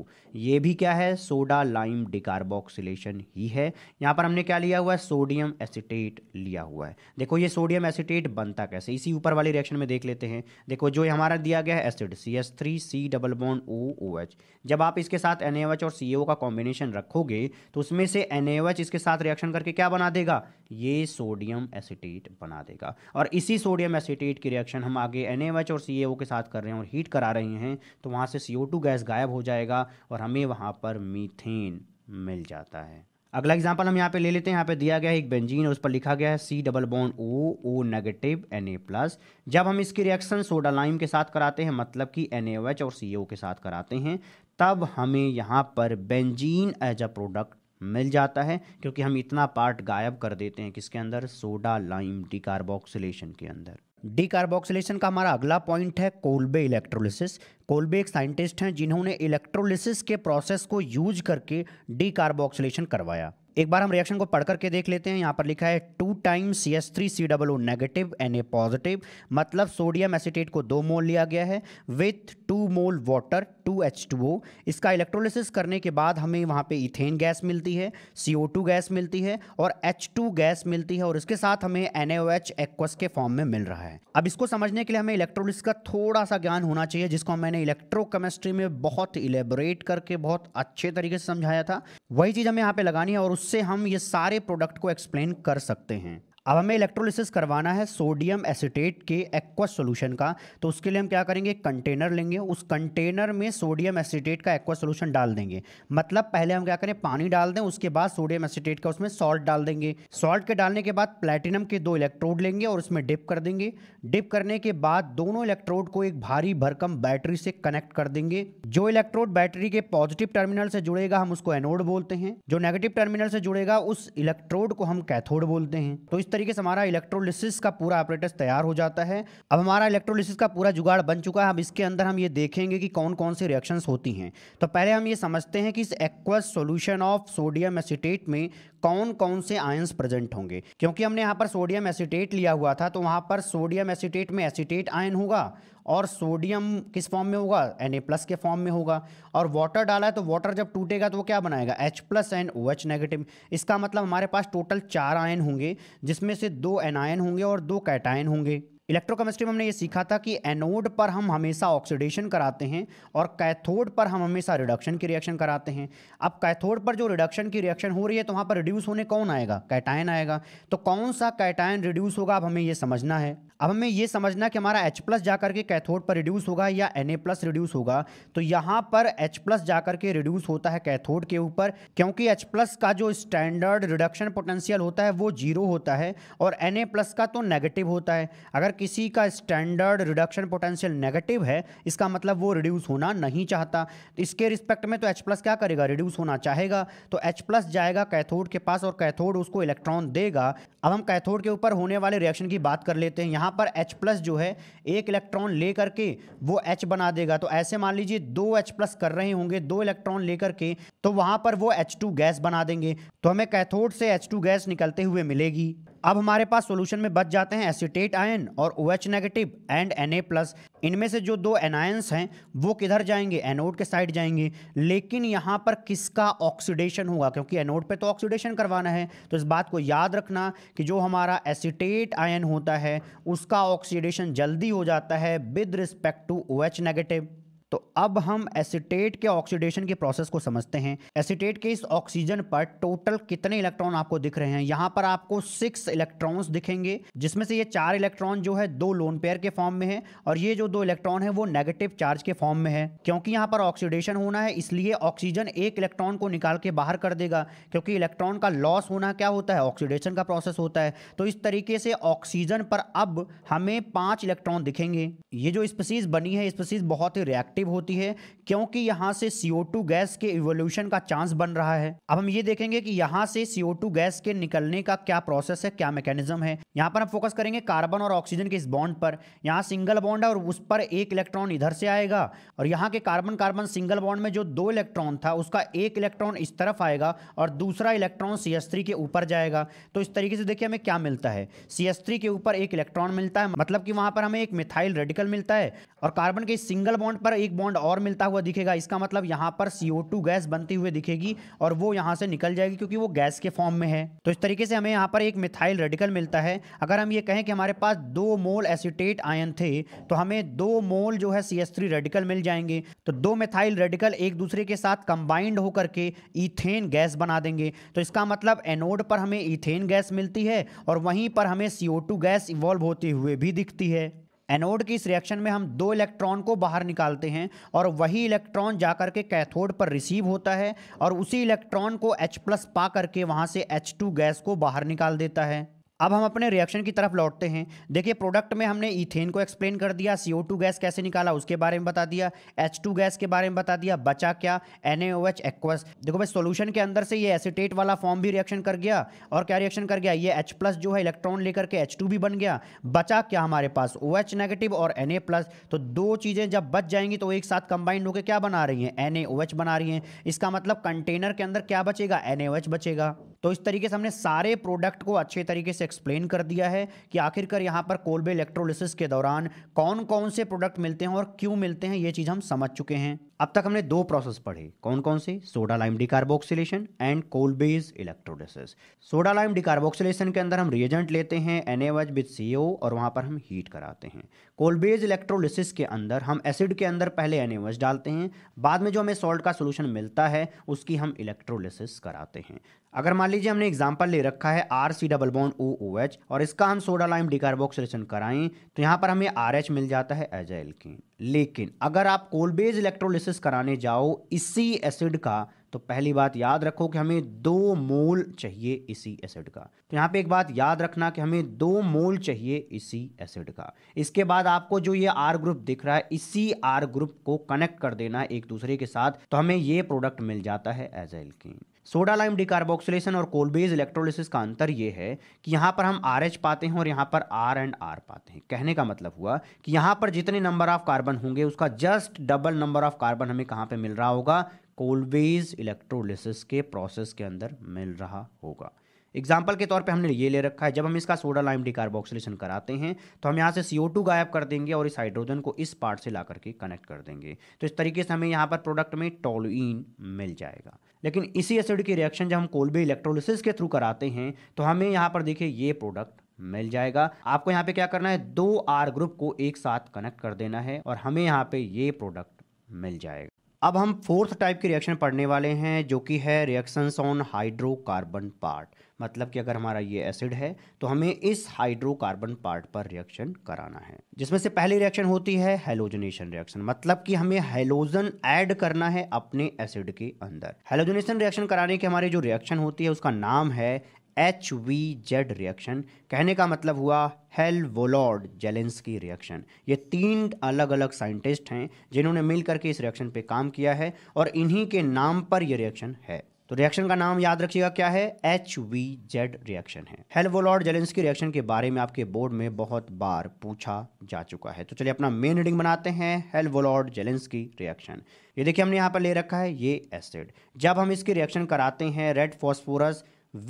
ये भी क्या है सोडा लाइम डिकार्बोक्सिलेशन ही है यहाँ पर हमने क्या लिया हुआ है सोडियम एसिटेट लिया हुआ है देखो ये सोडियम एसिटेट बनता कैसे इसी ऊपर वाली रिएक्शन में देख लेते हैं देखो जो हमारा दिया गया है acid C S three C double bond O O H जब आप इसके साथ एन ए एच और सी ए ओ का कॉम्बिनेशन रखोगे तो उसमें से एन ए एच इसके साथ रिएक्शन करके क्या बना देगा ये सोडियम एसिटेट बना देगा और इसी सोडियम एसिटेट की रिएक्शन हम आगे एन और सी के साथ कर रहे हैं और हीट करा रहे हैं तो वहाँ से सी गैस गायब हो जाएगा और हमें वहाँ पर मीथेन मिल जाता है अगला एग्जाम्पल हम यहाँ पे ले लेते हैं यहाँ पे दिया गया है एक बेंजीन और उस पर लिखा गया है C double bond O O negative N A plus जब हम इसकी रिएक्शन सोडा लाइम के साथ कराते हैं मतलब कि एन और सी के साथ कराते हैं तब हमें यहाँ पर बेंजीन एज अ प्रोडक्ट मिल जाता है क्योंकि हम इतना पार्ट गायब कर देते हैं किसके अंदर सोडा लाइम डिकार्बोक्सिलेशन के अंदर डिकार्बोक्सिलेशन का हमारा अगला पॉइंट है कोल्बे इलेक्ट्रोलिसिस कोल्बे एक साइंटिस्ट हैं जिन्होंने इलेक्ट्रोलिसिस के प्रोसेस को यूज करके डिकार्बोक्सिलेशन करवाया एक बार हम रिएक्शन को पढ़ करके देख लेते हैं यहाँ पर लिखा है two times C S three C double O negative N A positive मतलब सोडियम एसिटेट को दो मोल लिया गया है with two mole water two H two O इसका इलेक्ट्रोलिसिस करने के बाद हमें वहाँ पे इथेन गैस मिलती है सी ओ टू गैस मिलती है और एच टू गैस मिलती है और इसके साथ हमें N A O H aqueous के फॉर्म में मिल रहा है अब इसको समझने के लिए हमें इलेक्ट्रोलिस का थोड़ा सा ज्ञान होना चाहिए जिसको मैंने इलेक्ट्रोकेमिस्ट्री में बहुत इलेबोरेट करके बहुत अच्छे तरीके से समझाया था वही चीज़ हमें यहाँ पे लगानी है और उस उससे हम ये सारे प्रोडक्ट को एक्सप्लेन कर सकते हैं अब हमें इलेक्ट्रोलिसिस करवाना है सोडियम एसिटेट के एक्वा सोल्यूशन का तो उसके लिए हम क्या करेंगे कंटेनर लेंगे उस कंटेनर में सोडियम एसिटेट का एक्वा सोल्यूशन डाल देंगे मतलब पहले हम क्या करें पानी डाल दें उसके बाद सोडियम एसिटेट का उसमें सॉल्ट डाल देंगे सॉल्ट के डालने के बाद प्लेटिनम के दो इलेक्ट्रोड लेंगे और उसमें डिप कर देंगे डिप करने के बाद दोनों इलेक्ट्रोड को एक भारी भरकम बैटरी से कनेक्ट कर देंगे जो इलेक्ट्रोड बैटरी के पॉजिटिव टर्मिनल से जुड़ेगा हम उसको एनोड बोलते हैं जो नेगेटिव टर्मिनल से जुड़ेगा उस इलेक्ट्रोड को हम कैथोड बोलते हैं तो इस तरीके से हमारा इलेक्ट्रोलिसिस का पूरा ऑपरेटस तैयार हो जाता है अब हमारा इलेक्ट्रोलिसिस का पूरा जुगाड़ बन चुका है अब इसके अंदर हम ये देखेंगे कि कौन कौन सी रिएक्शंस होती हैं तो पहले हम ये समझते हैं कि इस aqueous solution of sodium acetate में कौन कौन से आयंस प्रेजेंट होंगे क्योंकि हमने यहाँ पर सोडियम एसिटेट लिया हुआ था तो वहाँ पर सोडियम एसिटेट में एसिटेट आयन होगा और सोडियम किस फॉर्म में होगा एन ए प्लस के फॉर्म में होगा और वाटर डाला है तो वाटर जब टूटेगा तो वो क्या बनाएगा H plus N O H negative इसका मतलब हमारे पास टोटल चार आयन होंगे जिसमें से दो एनायन होंगे और दो कैटायन होंगे इलेक्ट्रोकेमिस्ट्री में हमने ये सीखा था कि एनोड पर हम हमेशा ऑक्सीडेशन कराते हैं और कैथोड पर हम हमेशा रिडक्शन की रिएक्शन कराते हैं अब कैथोड पर जो रिडक्शन की रिएक्शन हो रही है तो वहाँ पर रिड्यूस होने कौन आएगा कैटायन आएगा तो कौन सा कैटायन रिड्यूस होगा अब हमें ये समझना है अब हमें ये समझना कि हमारा H प्लस जाकर के कैथोड पर रिड्यूस होगा या Na प्लस रिड्यूस होगा तो यहाँ पर H प्लस जाकर के रिड्यूस होता है कैथोड के ऊपर क्योंकि H प्लस का जो स्टैंडर्ड रिडक्शन पोटेंशियल होता है वो जीरो होता है और Na प्लस का तो नेगेटिव होता है अगर किसी का स्टैंडर्ड रिडक्शन पोटेंशियल नेगेटिव है इसका मतलब वो रिड्यूस होना नहीं चाहता तो इसके रिस्पेक्ट में तो H प्लस क्या करेगा रिड्यूस होना चाहेगा तो H प्लस जाएगा कैथोड के पास और कैथोड उसको इलेक्ट्रॉन देगा अब हम कैथोड के ऊपर होने वाले रिएक्शन की बात कर लेते हैं यहाँ पर एच जो है एक इलेक्ट्रॉन ले करके वो एच बना देगा तो ऐसे मान लीजिए दो एच कर रहे होंगे दो इलेक्ट्रॉन ले करके तो वहाँ पर वो एच गैस बना देंगे तो हमें कैथोड से एच गैस निकलते हुए मिलेगी अब हमारे पास सोल्यूशन में बच जाते हैं एसिटेट आयन और O OH negative and A plus इनमें से जो दो एनायंस हैं वो किधर जाएंगे एनोड के साइड जाएंगे लेकिन यहाँ पर किसका ऑक्सीडेशन होगा क्योंकि एनोड पे तो ऑक्सीडेशन करवाना है तो इस बात को याद रखना कि जो हमारा एसिटेट आयन होता है उसका ऑक्सीडेशन जल्दी हो जाता है with respect to O H negative तो अब हम एसिटेट के ऑक्सीडेशन के प्रोसेस को समझते हैं एसिटेट के इस ऑक्सीजन पर टोटल कितने इलेक्ट्रॉन आपको दिख रहे हैं यहाँ पर आपको सिक्स इलेक्ट्रॉन्स दिखेंगे जिसमें से ये चार इलेक्ट्रॉन जो है दो लोन पेयर के फॉर्म में है और ये जो दो इलेक्ट्रॉन है वो नेगेटिव चार्ज के फॉर्म में है क्योंकि यहाँ पर ऑक्सीडेशन होना है इसलिए ऑक्सीजन एक इलेक्ट्रॉन को निकाल के बाहर कर देगा क्योंकि इलेक्ट्रॉन का लॉस होना क्या होता है ऑक्सीडेशन का प्रोसेस होता है तो इस तरीके से ऑक्सीजन पर अब हमें पांच इलेक्ट्रॉन दिखेंगे ये जो स्पेसीज बनी है स्पेसीज बहुत ही रिएक्टिव इफेक्टिव होती है क्योंकि यहाँ से सीओ टू गैस के इवोल्यूशन का चांस बन रहा है अब हम ये देखेंगे कि यहाँ से सीओ टू गैस के निकलने का क्या प्रोसेस है क्या मैकेनिज्म है यहाँ पर हम फोकस करेंगे कार्बन और ऑक्सीजन के इस बॉन्ड पर यहाँ सिंगल बॉन्ड है और उस पर एक इलेक्ट्रॉन इधर से आएगा और यहाँ के कार्बन कार्बन सिंगल बॉन्ड में जो दो इलेक्ट्रॉन था उसका एक इलेक्ट्रॉन इस तरफ आएगा और दूसरा इलेक्ट्रॉन सी के ऊपर जाएगा तो इस तरीके से देखिए हमें क्या मिलता है सी के ऊपर एक इलेक्ट्रॉन मिलता है मतलब कि वहाँ पर हमें एक मिथाइल रेडिकल मिलता है और कार्बन के सिंगल बॉन्ड पर एक एक बॉन्ड और मिलता हुआ दिखेगा इसका मतलब यहाँ पर CO2 गैस बनती हुई दिखेगी और वो यहाँ से निकल जाएगी क्योंकि वो गैस के फॉर्म में है तो इस तरीके से हमें यहाँ पर एक मिथाइल रेडिकल मिलता है अगर हम ये कहें कि हमारे पास दो मोल एसिटेट आयन थे तो हमें दो मोल जो है सी रेडिकल मिल जाएंगे तो दो मिथाइल रेडिकल एक दूसरे के साथ कंबाइंड होकर के इथेन गैस बना देंगे तो इसका मतलब एनोड पर हमें इथेन गैस मिलती है और वहीं पर हमें CO2 गैस इवॉल्व होते हुए भी दिखती है एनोड की इस रिएक्शन में हम दो इलेक्ट्रॉन को बाहर निकालते हैं और वही इलेक्ट्रॉन जा करके कैथोड पर रिसीव होता है और उसी इलेक्ट्रॉन को H प्लस पा करके वहाँ से H2 गैस को बाहर निकाल देता है अब हम अपने रिएक्शन की तरफ लौटते हैं देखिए प्रोडक्ट में हमने इथेन को एक्सप्लेन कर दिया सी गैस कैसे निकाला उसके बारे में बता दिया एच गैस के बारे में बता दिया बचा क्या एन एक्वस देखो भाई सोल्यूशन के अंदर से ये एसिटेट वाला फॉर्म भी रिएक्शन कर गया और क्या रिएक्शन कर गया ये एच प्लस जो है इलेक्ट्रॉन लेकर के H2 भी बन गया बचा क्या हमारे पास ओ एच नेगेटिव और एन ए प्लस तो दो चीज़ें जब बच जाएंगी तो एक साथ कंबाइंड होकर क्या बना रही हैं एन ए ओ एच बना रही हैं इसका मतलब कंटेनर के अंदर क्या बचेगा एन ए ओ एच बचेगा तो इस तरीके से हमने सारे प्रोडक्ट को अच्छे तरीके से एक्सप्लेन कर दिया है कि आखिरकार यहाँ पर कोलबे इलेक्ट्रोलिसिस के दौरान कौन कौन से प्रोडक्ट मिलते हैं और क्यों मिलते हैं ये चीज़ हम समझ चुके हैं अब तक हमने दो प्रोसेस पढ़े कौन कौन से soda lime decarboxylation and Kolbe's electrolysis soda lime decarboxylation के अंदर हम रिएजेंट लेते हैं एन एच विथ सी और वहाँ पर हम हीट कराते हैं कोलबेज इलेक्ट्रोलिसिस के अंदर हम एसिड के अंदर पहले एन डालते हैं बाद में जो हमें सॉल्ट का सोल्यूशन मिलता है उसकी हम इलेक्ट्रोलिसिस कराते हैं अगर मान लीजिए हमने एग्जाम्पल ले रखा है R C double bond O O H और इसका हम सोडा लाइम डिकार्बोक्सिलेशन कराएं तो यहाँ पर हमें आर एच मिल जाता है एज एल्किन लेकिन अगर आप कोलबेज इलेक्ट्रोलिसिस कराने जाओ इसी एसिड का तो पहली बात याद रखो कि हमें दो मोल चाहिए इसी एसिड का तो यहाँ पे एक बात याद रखना कि हमें दो मोल चाहिए इसी एसिड का इसके बाद आपको जो ये आर ग्रुप दिख रहा है इसी आर ग्रुप को कनेक्ट कर देना एक दूसरे के साथ तो हमें ये प्रोडक्ट मिल जाता है as alkene soda lime decarboxylation और कोलबेज इलेक्ट्रोलिसिस का अंतर यह है कि यहाँ पर हम आर एच पाते हैं और यहाँ पर आर एंड आर पाते हैं कहने का मतलब हुआ कि यहाँ पर जितने नंबर ऑफ कार्बन होंगे उसका just double number of carbon हमें कहाँ पे मिल रहा होगा कोलबेज इलेक्ट्रोलिसिस के प्रोसेस के अंदर मिल रहा होगा एग्जाम्पल के तौर पे हमने ये ले रखा है जब हम इसका सोडा लाइम डिकार्बोक्सिलेशन कराते हैं तो हम यहाँ से सी गायब कर देंगे और इस हाइड्रोजन को इस पार्ट से ला करके कनेक्ट कर देंगे तो इस तरीके से हमें यहाँ पर प्रोडक्ट में टोलुइन मिल जाएगा लेकिन इसी एसिड की रिएक्शन जब हम कोलबे इलेक्ट्रोलिसिस के थ्रू कराते हैं तो हमें यहाँ पर देखिए ये प्रोडक्ट मिल जाएगा आपको यहाँ पे क्या करना है दो आर ग्रुप को एक साथ कनेक्ट कर देना है और हमें यहाँ पे ये प्रोडक्ट मिल जाएगा अब हम फोर्थ टाइप की रिएक्शन पढ़ने वाले हैं जो कि है रिएक्शंस ऑन हाइड्रोकार्बन पार्ट मतलब कि अगर हमारा ये एसिड है तो हमें इस हाइड्रोकार्बन पार्ट पर रिएक्शन कराना है जिसमें से पहली रिएक्शन होती है हेलोजनेशन रिएक्शन मतलब कि हमें हेलोजन ऐड करना है अपने एसिड के अंदर हेलोजनेशन रिएक्शन कराने की हमारी जो रिएक्शन होती है उसका नाम है एच वी जेड रिएक्शन कहने का मतलब हुआ हेल वोलॉर्ड जेलेंस की रिएक्शन ये तीन अलग अलग साइंटिस्ट हैं जिन्होंने मिल करके इस रिएक्शन पे काम किया है और इन्हीं के नाम पर यह रिएक्शन है तो रिएक्शन का नाम याद रखिएगा क्या है एच वी जेड रिएक्शन है हेल्वोल जेलेंस की रिएक्शन के बारे में आपके बोर्ड में बहुत बार पूछा जा चुका है तो चलिए अपना मेन रीडिंग बनाते हैं जेलेंस की रिएक्शन ये देखिए हमने यहाँ पर ले रखा है ये एसिड जब हम इसकी रिएक्शन कराते हैं red phosphorus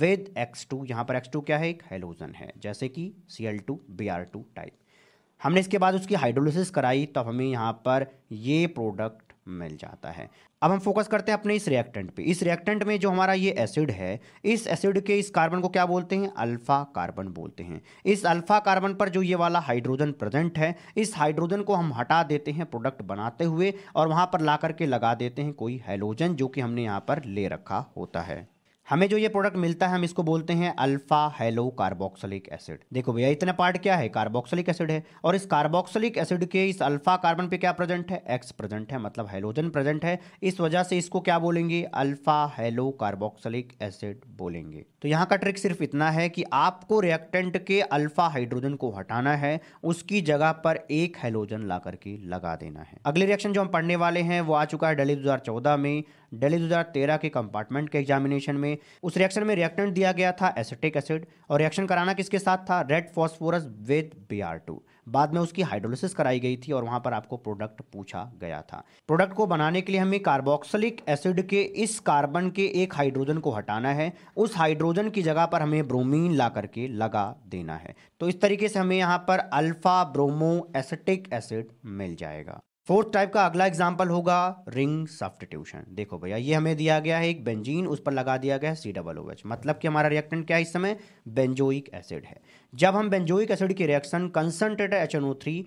with X two यहाँ पर एक्स टू क्या है एक हेलोजन है जैसे कि C L two B R two type हमने इसके बाद उसकी हाइड्रोलिसिस कराई तब तो हमें यहाँ पर ये प्रोडक्ट मिल जाता है अब हम फोकस करते हैं अपने इस रिएक्टेंट पे इस रिएक्टेंट में जो हमारा ये एसिड है इस एसिड के इस कार्बन को क्या बोलते हैं अल्फा कार्बन बोलते हैं इस अल्फा कार्बन पर जो ये वाला हाइड्रोजन प्रेजेंट है इस हाइड्रोजन को हम हटा देते हैं प्रोडक्ट बनाते हुए और वहाँ पर ला करके लगा देते हैं कोई हेलोजन जो कि हमने यहाँ पर ले रखा होता है हमें जो ये प्रोडक्ट मिलता है हम इसको बोलते हैं अल्फा हेलो कार्बोक्सलिक एसिड देखो भैया इतना पार्ट क्या है कार्बोक्सलिक एसिड है और इस कार्बोक्सलिक एसिड के इस अल्फा कार्बन पे क्या प्रेजेंट है एक्स प्रेजेंट है मतलब हेलोजन प्रेजेंट है इस वजह से इसको क्या बोलेंगे अल्फा हेलो कार्बोक्सलिक एसिड बोलेंगे तो यहाँ का ट्रिक सिर्फ इतना है कि आपको रिएक्टेंट के अल्फा हाइड्रोजन को हटाना है उसकी जगह पर एक हेलोजन ला करके लगा देना है अगले रिएक्शन जो हम पढ़ने वाले हैं वो आ चुका है डेली दो में डेली दो के कंपार्टमेंट के एग्जामिनेशन में में उस रिएक्शन में रिएक्टेंट दिया गया था एसिटिक एसिड और रिएक्शन कराना किसके साथ था रेड फॉस्फोरस विद बी बाद में उसकी हाइड्रोलिसिस कराई गई थी और वहां पर आपको प्रोडक्ट पूछा गया था प्रोडक्ट को बनाने के लिए हमें कार्बोक्सिलिक एसिड के इस कार्बन के एक हाइड्रोजन को हटाना है उस हाइड्रोजन की जगह पर हमें ब्रोमीन ला करके लगा देना है तो इस तरीके से हमें यहाँ पर अल्फा ब्रोमो एसिटिक एसिड मिल जाएगा फोर्थ टाइप का अगला एग्जाम्पल होगा रिंग सब्सटीट्यूशन देखो भैया ये हमें दिया गया है एक बेंजीन उस पर लगा दिया गया है सी डबल ओ एच मतलब कि हमारा रिएक्टेंट क्या है इस समय बेंजोइक एसिड है जब हम बेंजोइक एसिड की reaction concentrated H N O three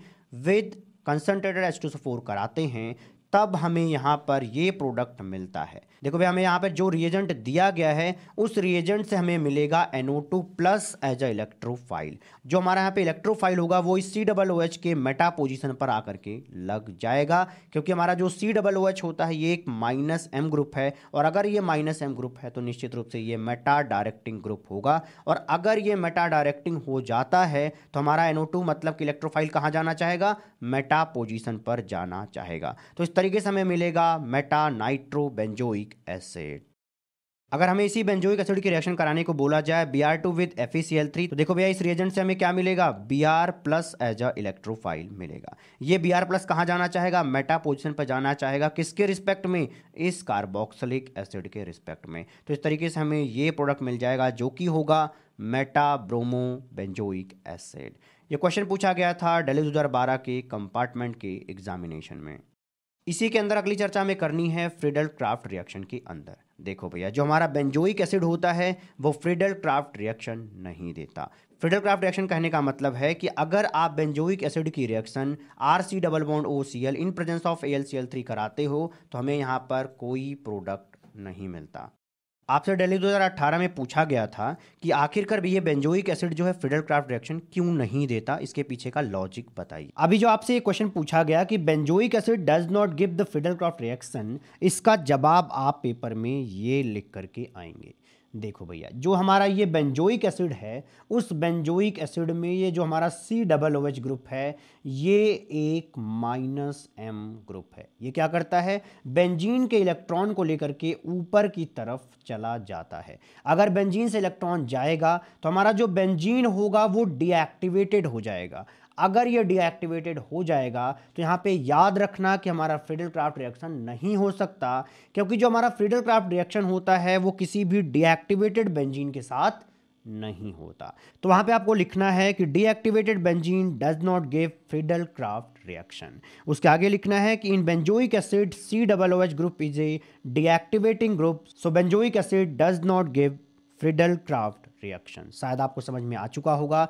with concentrated H two S O four कराते हैं तब हमें यहाँ पर ये प्रोडक्ट मिलता है देखो भाई हमें यहाँ पर जो रिएजेंट दिया गया है उस रिएजेंट से हमें मिलेगा NO2 plus as a electrophile जो हमारा यहाँ पे इलेक्ट्रोफाइल होगा वो इस सी डबल ओ एच के मेटा पोजिशन पर आकर के लग जाएगा क्योंकि हमारा जो सी डबल ओ एच होता है ये एक माइनस एम ग्रुप है और अगर ये माइनस एम ग्रुप है तो निश्चित रूप से ये मेटा डायरेक्टिंग ग्रुप होगा और अगर ये मेटा डायरेक्टिंग हो जाता है तो हमारा टू मतलब कि इलेक्ट्रोफाइल कहाँ जाना चाहेगा मेटा पोजिशन पर जाना चाहेगा तो इस तरीके से हमें मिलेगा मेटा नाइट्रो बेंजोइक एसिड अगर हमें इसी बेंजोइक एसिड की रिएक्शन कराने को बोला जाए B R two with F three तो देखो भैया इस रिएजेंट से हमें क्या मिलेगा B R plus as a electrophile मिलेगा ये बी आर प्लस कहाँ जाना चाहेगा मेटा पोजिशन पर जाना चाहेगा किसके रिस्पेक्ट में इस कार्बोक्सलिक एसिड के रिस्पेक्ट में तो इस तरीके से हमें ये प्रोडक्ट मिल जाएगा जो कि होगा मेटा ब्रोमो बेंजोइक एसिड ये क्वेश्चन पूछा गया था डेली दो के कंपार्टमेंट के एग्जामिनेशन में इसी के अंदर अगली चर्चा हमें करनी है फ्रिडल क्राफ्ट रिएक्शन के अंदर देखो भैया जो हमारा बेंजोइक एसिड होता है वो फ्रिडल क्राफ्ट रिएक्शन नहीं देता फ्रिडल क्राफ्ट रिएक्शन कहने का मतलब है कि अगर आप बेंजोइक एसिड की reaction R C double bond O C L in presence of A L C L three कराते हो तो हमें यहाँ पर कोई प्रोडक्ट नहीं मिलता आपसे डेली 2018 में पूछा गया था कि आखिरकार भी ये बेंजोइक एसिड जो है फिडल क्राफ्ट रिएक्शन क्यों नहीं देता इसके पीछे का लॉजिक बताइए अभी जो आपसे ये क्वेश्चन पूछा गया कि benzoic acid does not give the Friedel Crafts reaction इसका जवाब आप पेपर में ये लिख करके आएंगे देखो भैया जो हमारा ये बेंजोइक एसिड है उस बेंजोइक एसिड में ये जो हमारा C double O H group है ये एक माइनस एम ग्रुप है ये क्या करता है बेंजीन के इलेक्ट्रॉन को लेकर के ऊपर की तरफ चला जाता है अगर बेंजीन से इलेक्ट्रॉन जाएगा तो हमारा जो बेंजीन होगा वो डीएक्टिवेटेड हो जाएगा अगर ये डीएक्टिवेटेड हो जाएगा तो यहाँ पे याद रखना कि हमारा फ्रीडल क्राफ्ट रिएक्शन नहीं हो सकता क्योंकि जो हमारा फ्रीडल क्राफ्ट रिएक्शन होता है वो किसी भी डीएक्टिवेटेड बेंजीन के साथ नहीं होता तो वहाँ पे आपको लिखना है कि deactivated benzene does not give Friedel Crafts reaction उसके आगे लिखना है कि in benzoic acid C double O H group is a deactivating group so benzoic acid does not give Friedel Crafts reaction शायद आपको समझ में आ चुका होगा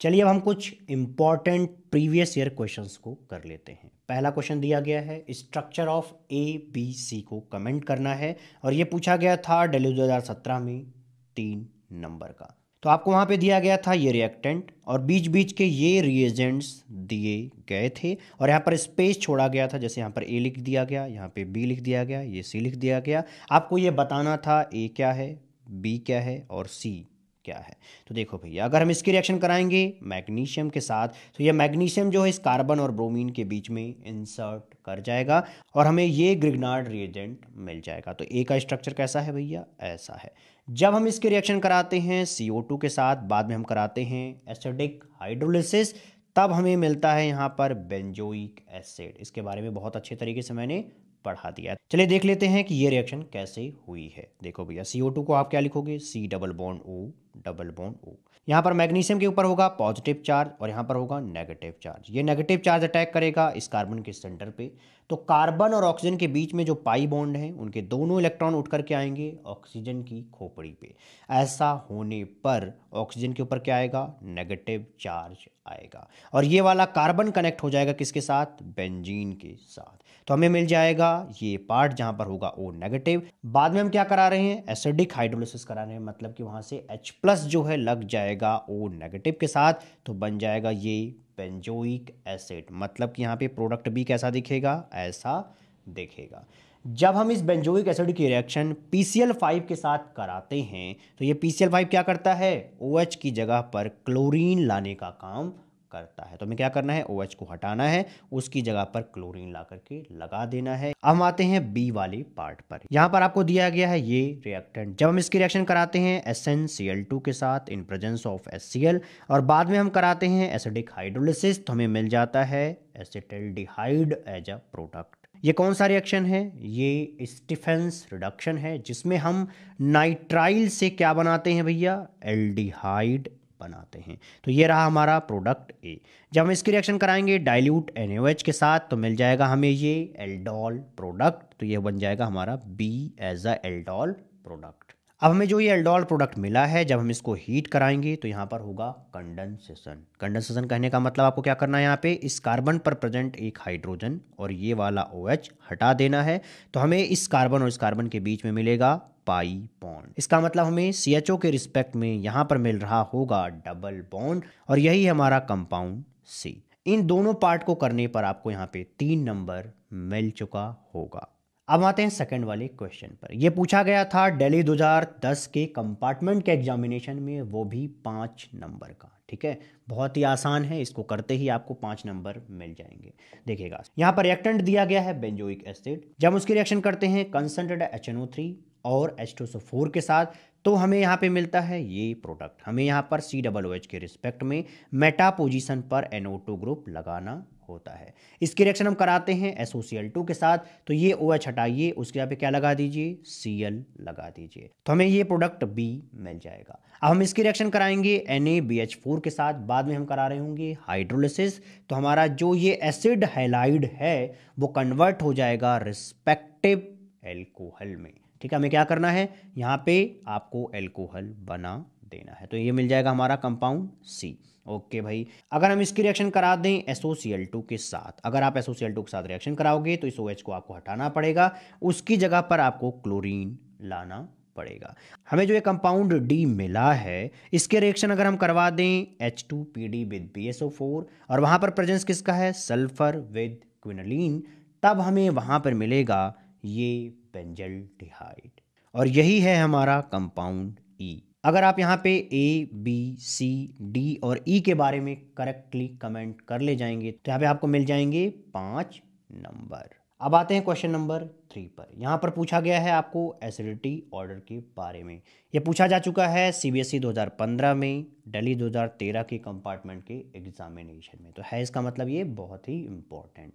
चलिए अब हम कुछ इंपॉर्टेंट प्रीवियस ईयर क्वेश्चंस को कर लेते हैं पहला क्वेश्चन दिया गया है structure of A B C को कमेंट करना है और ये पूछा गया था डेल्यू सत्रह में तीन नंबर का तो आपको वहां पे दिया गया था ये रिएक्टेंट और बीच बीच के ये रिएजेंट्स दिए गए थे और यहाँ पर स्पेस छोड़ा गया था जैसे यहाँ पर ए लिख दिया गया यहाँ पे बी लिख दिया गया ये सी लिख दिया गया आपको ये बताना था ए क्या है बी क्या है और सी क्या है तो देखो भैया अगर हम इसकी रिएक्शन कराएंगे मैग्नीशियम के साथ तो यह मैग्नीशियम जो है इस कार्बन और ब्रोमीन के बीच में इंसर्ट कर जाएगा और हमें ये ग्रिगनार्ड रिएजेंट मिल जाएगा तो ए का स्ट्रक्चर कैसा है भैया ऐसा है जब हम इसके रिएक्शन कराते हैं CO2 के साथ बाद में हम कराते हैं एसिडिक हाइड्रोलिसिस तब हमें मिलता है यहाँ पर बेंजोइक एसिड इसके बारे में बहुत अच्छे तरीके से मैंने पढ़ा दिया चलिए देख लेते हैं कि ये रिएक्शन कैसे हुई है देखो भैया CO2 को आप क्या लिखोगे C double bond O double bond O यहाँ पर मैग्नीशियम के ऊपर होगा पॉजिटिव चार्ज और यहाँ पर होगा नेगेटिव चार्ज ये नेगेटिव चार्ज अटैक करेगा इस कार्बन के सेंटर पे तो कार्बन और ऑक्सीजन के बीच में जो पाई बॉन्ड हैं उनके दोनों इलेक्ट्रॉन उठ करके आएंगे ऑक्सीजन की खोपड़ी पे ऐसा होने पर ऑक्सीजन के ऊपर क्या आएगा नेगेटिव चार्ज आएगा और ये वाला कार्बन कनेक्ट हो जाएगा किसके साथ बेंजीन के साथ तो हमें मिल जाएगा ये पार्ट जहां पर होगा ओ नेगेटिव बाद में हम क्या करा रहे हैं एसिडिक हाइड्रोलिसिस करा रहे हैं मतलब कि वहां से एच प्लस जो है लग जाएगा ओ नेगेटिव के साथ तो बन जाएगा ये पेंजोइक एसिड मतलब कि यहाँ पे प्रोडक्ट भी कैसा दिखेगा ऐसा दिखेगा जब हम इस बेंजोइक एसिड की रिएक्शन पी के साथ कराते हैं तो ये पी क्या करता है ओ OH की जगह पर क्लोरीन लाने का काम करता है तो हमें क्या करना है ओ OH को हटाना है उसकी जगह पर क्लोरीन ला करके लगा देना है हम आते हैं बी वाले पार्ट पर यहाँ पर आपको दिया गया है ये रिएक्टेंट जब हम इसकी रिएक्शन कराते हैं S N C L two के साथ in presence of S C L और बाद में हम कराते हैं एसिडिक हाइड्रोलिसिस तो हमें मिल जाता है एसिटिल्डिहाइड एज अ प्रोडक्ट ये कौन सा रिएक्शन है ये स्टिफेंस रिडक्शन है जिसमें हम नाइट्राइल से क्या बनाते हैं भैया एल्डिहाइड बनाते हैं तो ये रहा हमारा प्रोडक्ट ए जब हम इसकी रिएक्शन कराएंगे डाइल्यूट एन के साथ तो मिल जाएगा हमें ये एल्डॉल प्रोडक्ट तो ये बन जाएगा हमारा B as a aldol product अब हमें जो ये एल्डोल प्रोडक्ट मिला है जब हम इसको हीट कराएंगे तो यहाँ पर होगा कंडेंसेशन कंडेंसेशन कहने का मतलब आपको क्या करना है यहाँ पे इस कार्बन पर प्रेजेंट एक हाइड्रोजन और ये वाला ओ OH हटा देना है तो हमें इस कार्बन और इस कार्बन के बीच में मिलेगा पाई बॉन्ड इसका मतलब हमें सी के रिस्पेक्ट में यहाँ पर मिल रहा होगा डबल बॉन्ड और यही हमारा कंपाउंड सी इन दोनों पार्ट को करने पर आपको यहाँ पे तीन नंबर मिल चुका होगा अब आते हैं सेकंड वाले क्वेश्चन पर यह पूछा गया था दिल्ली 2010 के कंपार्टमेंट के एग्जामिनेशन में वो भी पांच नंबर का ठीक है बहुत ही आसान है इसको करते ही आपको पांच नंबर मिल जाएंगे देखिएगा यहाँ पर रिएक्टेंट दिया गया है बेंजोइक एसिड जब उसकी रिएक्शन करते हैं कंसनट्रेड एच एन और एच के साथ तो हमें यहाँ पे मिलता है ये प्रोडक्ट हमें यहाँ पर सी डबल ओ एच के रिस्पेक्ट में मेटा पोजीशन पर एनओ टू ग्रुप लगाना होता है इसकी रिएक्शन हम कराते हैं टू के साथ तो ये ओ OH हटाइए उसके यहाँ पे क्या लगा दीजिए सी एल लगा दीजिए तो हमें ये प्रोडक्ट बी मिल जाएगा अब हम इसकी रिएक्शन कराएंगे N A B H four के साथ बाद में हम करा रहे होंगे हाइड्रोलिसिस तो हमारा जो ये एसिड हेलाइड है वो कन्वर्ट हो जाएगा रिस्पेक्टिव एल्कोहल में ठीक है हमें क्या करना है यहाँ पे आपको एल्कोहल बना देना है तो ये मिल जाएगा हमारा कंपाउंड सी ओके भाई अगर हम इसकी रिएक्शन करा दें एसोसियल टू के साथ अगर आप एसोसियल टू के साथ रिएक्शन कराओगे तो इस OH को आपको हटाना पड़ेगा उसकी जगह पर आपको क्लोरीन लाना पड़ेगा हमें जो ये कंपाउंड डी मिला है इसके रिएक्शन अगर हम करवा दें H two P D with B S O four और वहाँ पर प्रेजेंस किसका है सल्फर विद क्विनलिन तब हमें वहाँ पर मिलेगा ये पेंजल डिहाइड और यही है हमारा कंपाउंड ई e. अगर आप यहाँ पे ए बी सी डी और ई e के बारे में करेक्टली कमेंट कर ले जाएंगे तो यहाँ पे आपको मिल जाएंगे पाँच नंबर अब आते हैं क्वेश्चन नंबर थ्री पर यहाँ पर पूछा गया है आपको एसिडिटी ऑर्डर के बारे में यह पूछा जा चुका है सीबीएसई 2015 e में दिल्ली 2013 के कंपार्टमेंट के एग्जामिनेशन में तो है इसका मतलब ये बहुत ही इंपॉर्टेंट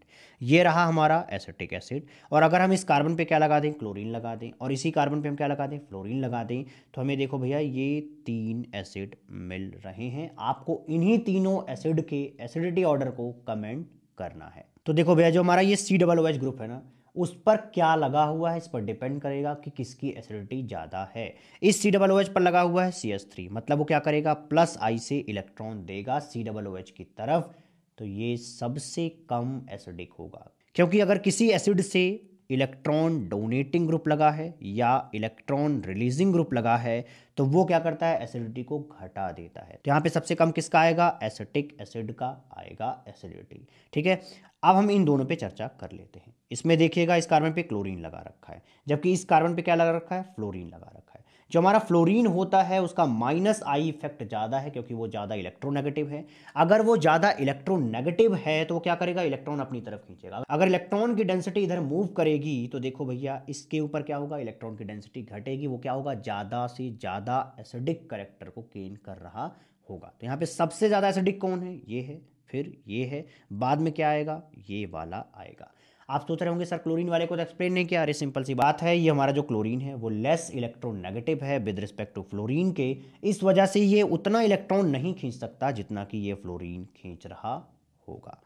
ये रहा हमारा एसिटिक एसिड और अगर हम इस कार्बन पे क्या लगा दें क्लोरीन लगा दें और इसी कार्बन पे हम क्या लगा दें फ्लोरिन लगा दें तो हमें देखो भैया ये तीन एसिड मिल रहे हैं आपको इन्हीं तीनों एसिड के एसिडिटी ऑर्डर को कमेंट करना है तो देखो भैया जो हमारा ये C double O H group है ना उस पर क्या लगा हुआ है इस पर डिपेंड करेगा कि किसकी एसिडिटी ज़्यादा है इस सी डबल ओ एच पर लगा हुआ है सी एस थ्री मतलब वो क्या करेगा प्लस आई से इलेक्ट्रॉन देगा सी डबल ओ एच की तरफ तो ये सबसे कम एसिडिक होगा क्योंकि अगर किसी एसिड से इलेक्ट्रॉन डोनेटिंग ग्रुप लगा है या इलेक्ट्रॉन रिलीजिंग ग्रुप लगा है तो वो क्या करता है एसिडिटी को घटा देता है तो यहाँ पे सबसे कम किसका आएगा एसिटिक एसिड का आएगा एसिडिटी ठीक है अब हम इन दोनों पे चर्चा कर लेते हैं इसमें देखिएगा इस कार्बन पे क्लोरीन लगा रखा है जबकि इस कार्बन पे क्या लगा रखा है फ्लोरीन लगा रखा है जो हमारा फ्लोरीन होता है उसका माइनस आई इफेक्ट ज़्यादा है क्योंकि वो ज़्यादा इलेक्ट्रोनेगेटिव है अगर वो ज़्यादा इलेक्ट्रोनेगेटिव है तो वो क्या करेगा इलेक्ट्रॉन अपनी तरफ खींचेगा अगर इलेक्ट्रॉन की डेंसिटी इधर मूव करेगी तो देखो भैया इसके ऊपर क्या होगा इलेक्ट्रॉन की डेंसिटी घटेगी वो क्या होगा ज़्यादा से ज़्यादा एसिडिक करेक्टर को गेन कर रहा होगा तो यहाँ पे सबसे ज़्यादा एसिडिक कौन है ये है फिर ये है बाद में क्या आएगा ये वाला आएगा आप सोच रहे होंगे सर क्लोरीन वाले को तो एक्सप्लेन नहीं किया अरे सिंपल सी बात है ये हमारा जो क्लोरीन है वो लेस इलेक्ट्रोनेगेटिव है विद रिस्पेक्ट टू फ्लोरीन के इस वजह से ये उतना इलेक्ट्रॉन नहीं खींच सकता जितना कि ये फ्लोरीन खींच रहा होगा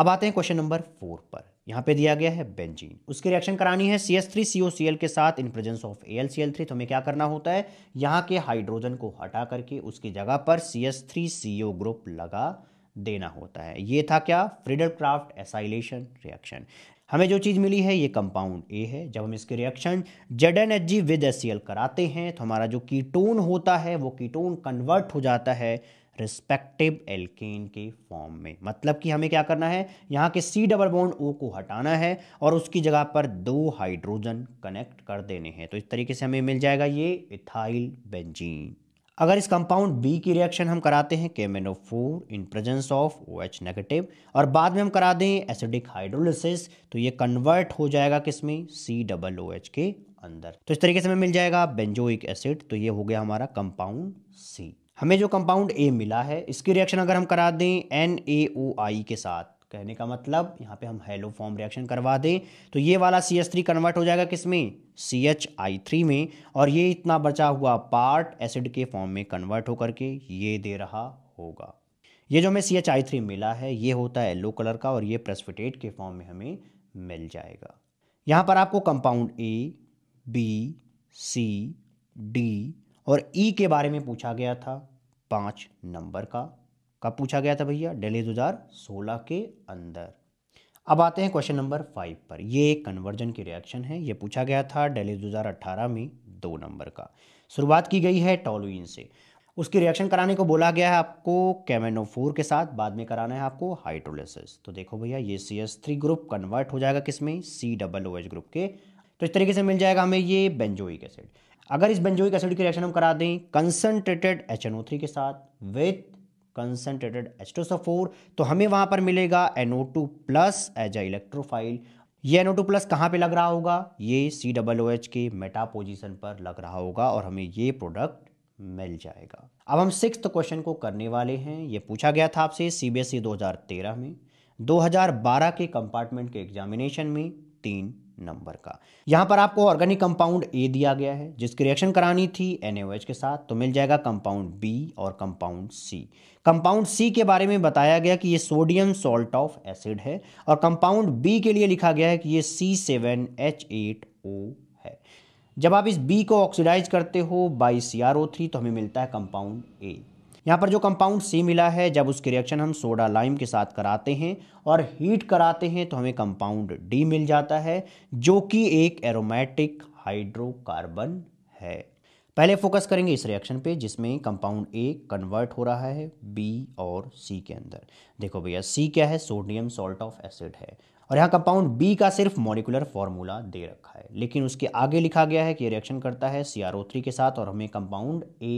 अब आते हैं क्वेश्चन नंबर फोर पर यहाँ पे दिया गया है बेंजीन उसकी रिएक्शन करानी है C S three C O C L के साथ in presence of A L C L three तो हमें क्या करना होता है यहाँ के हाइड्रोजन को हटा करके उसकी जगह पर C S three C O group लगा देना होता है ये था क्या फ्रीडर क्राफ्ट एसाइलेशन रिएक्शन हमें जो चीज़ मिली है ये कंपाउंड ए है जब हम इसके reaction Z N H G with S C L कराते हैं तो हमारा जो कीटोन होता है वो कीटोन कन्वर्ट हो जाता है रिस्पेक्टिव एल्केन के फॉर्म में मतलब कि हमें क्या करना है यहाँ के सी डबल बॉन्ड ओ को हटाना है और उसकी जगह पर दो हाइड्रोजन कनेक्ट कर देने हैं तो इस तरीके से हमें मिल जाएगा ये इथाइल बेंजीन अगर इस कंपाउंड बी की रिएक्शन हम कराते हैं K M N O four in presence of O H negative और बाद में हम करा दें एसिडिक हाइड्रोलिसिस तो ये कन्वर्ट हो जाएगा किसमें सी डबल ओ एच के अंदर तो इस तरीके से हमें मिल जाएगा बेंजोइक एसिड तो ये हो गया हमारा कंपाउंड सी हमें जो कंपाउंड ए मिला है इसकी रिएक्शन अगर हम करा दें एन ए ओ आई के साथ कहने का मतलब यहाँ पे हम हेलो फॉर्म रिएक्शन करवा दें तो ये वाला सी एच थ्री कन्वर्ट हो जाएगा किस में सी एच आई थ्री में और ये इतना बचा हुआ पार्ट एसिड के फॉर्म में कन्वर्ट होकर के ये दे रहा होगा ये जो हमें सी एच आई थ्री मिला है ये होता है येलो कलर का और ये प्रेस्फिटेट के फॉर्म में हमें मिल जाएगा यहाँ पर आपको compound A B C D और ई e के बारे में पूछा गया था पाँच नंबर का कब पूछा गया था भैया दिल्ली 2016 के अंदर अब आते हैं क्वेश्चन नंबर फाइव पर ये एक कन्वर्जन की रिएक्शन है ये पूछा गया था दिल्ली 2018 में दो नंबर का शुरुआत की गई है टॉलुइन से उसकी रिएक्शन कराने को बोला गया है आपको फोर के साथ बाद में कराना है आपको हाइड्रोलिसिस तो देखो भैया ये C S three group convert हो जाएगा किसमें C double O H group के तो इस तरीके से मिल जाएगा हमें ये बेंजोइक एसिड अगर इस बेंजोइक एसिड की रिएक्शन हम करा दें concentrated H N O three के साथ विथ कंसनट्रेटेड फोर तो हमें वहां पर मिलेगा NO two plus as a electrophile ये एनओ टू प्लस कहाँ पर लग रहा होगा ये सी डबल ओ एच के मेटा पोजिशन पर लग रहा होगा और हमें ये प्रोडक्ट मिल जाएगा अब हम सिक्स क्वेश्चन को करने वाले हैं ये पूछा गया था आपसे सी बी एस ई दो हज़ार तेरह में दो हज़ार बारह के कंपार्टमेंट के एग्जामिनेशन में तीन नंबर का यहां पर आपको ऑर्गेनिक कंपाउंड ए दिया गया है जिसकी रिएक्शन करानी थी एन के साथ तो मिल जाएगा कंपाउंड बी और कंपाउंड सी कंपाउंड सी के बारे में बताया गया कि ये सोडियम सॉल्ट ऑफ एसिड है और कंपाउंड बी के लिए लिखा गया है कि ये C seven H eight O है जब आप इस बी को ऑक्सीडाइज करते हो by C R O three तो हमें मिलता है कंपाउंड ए यहाँ पर जो कंपाउंड सी मिला है जब उसकी रिएक्शन हम सोडा लाइम के साथ कराते हैं और हीट कराते हैं तो हमें कंपाउंड डी मिल जाता है जो कि एक एरोमेटिक हाइड्रोकार्बन है पहले फोकस करेंगे इस रिएक्शन पे जिसमें कंपाउंड ए कन्वर्ट हो रहा है बी और सी के अंदर देखो भैया सी क्या है सोडियम सॉल्ट ऑफ एसिड है और यहाँ कंपाउंड बी का सिर्फ मॉलिकुलर फॉर्मूला दे रखा है लेकिन उसके आगे लिखा गया है कि रिएक्शन करता है सी के साथ और हमें कंपाउंड ए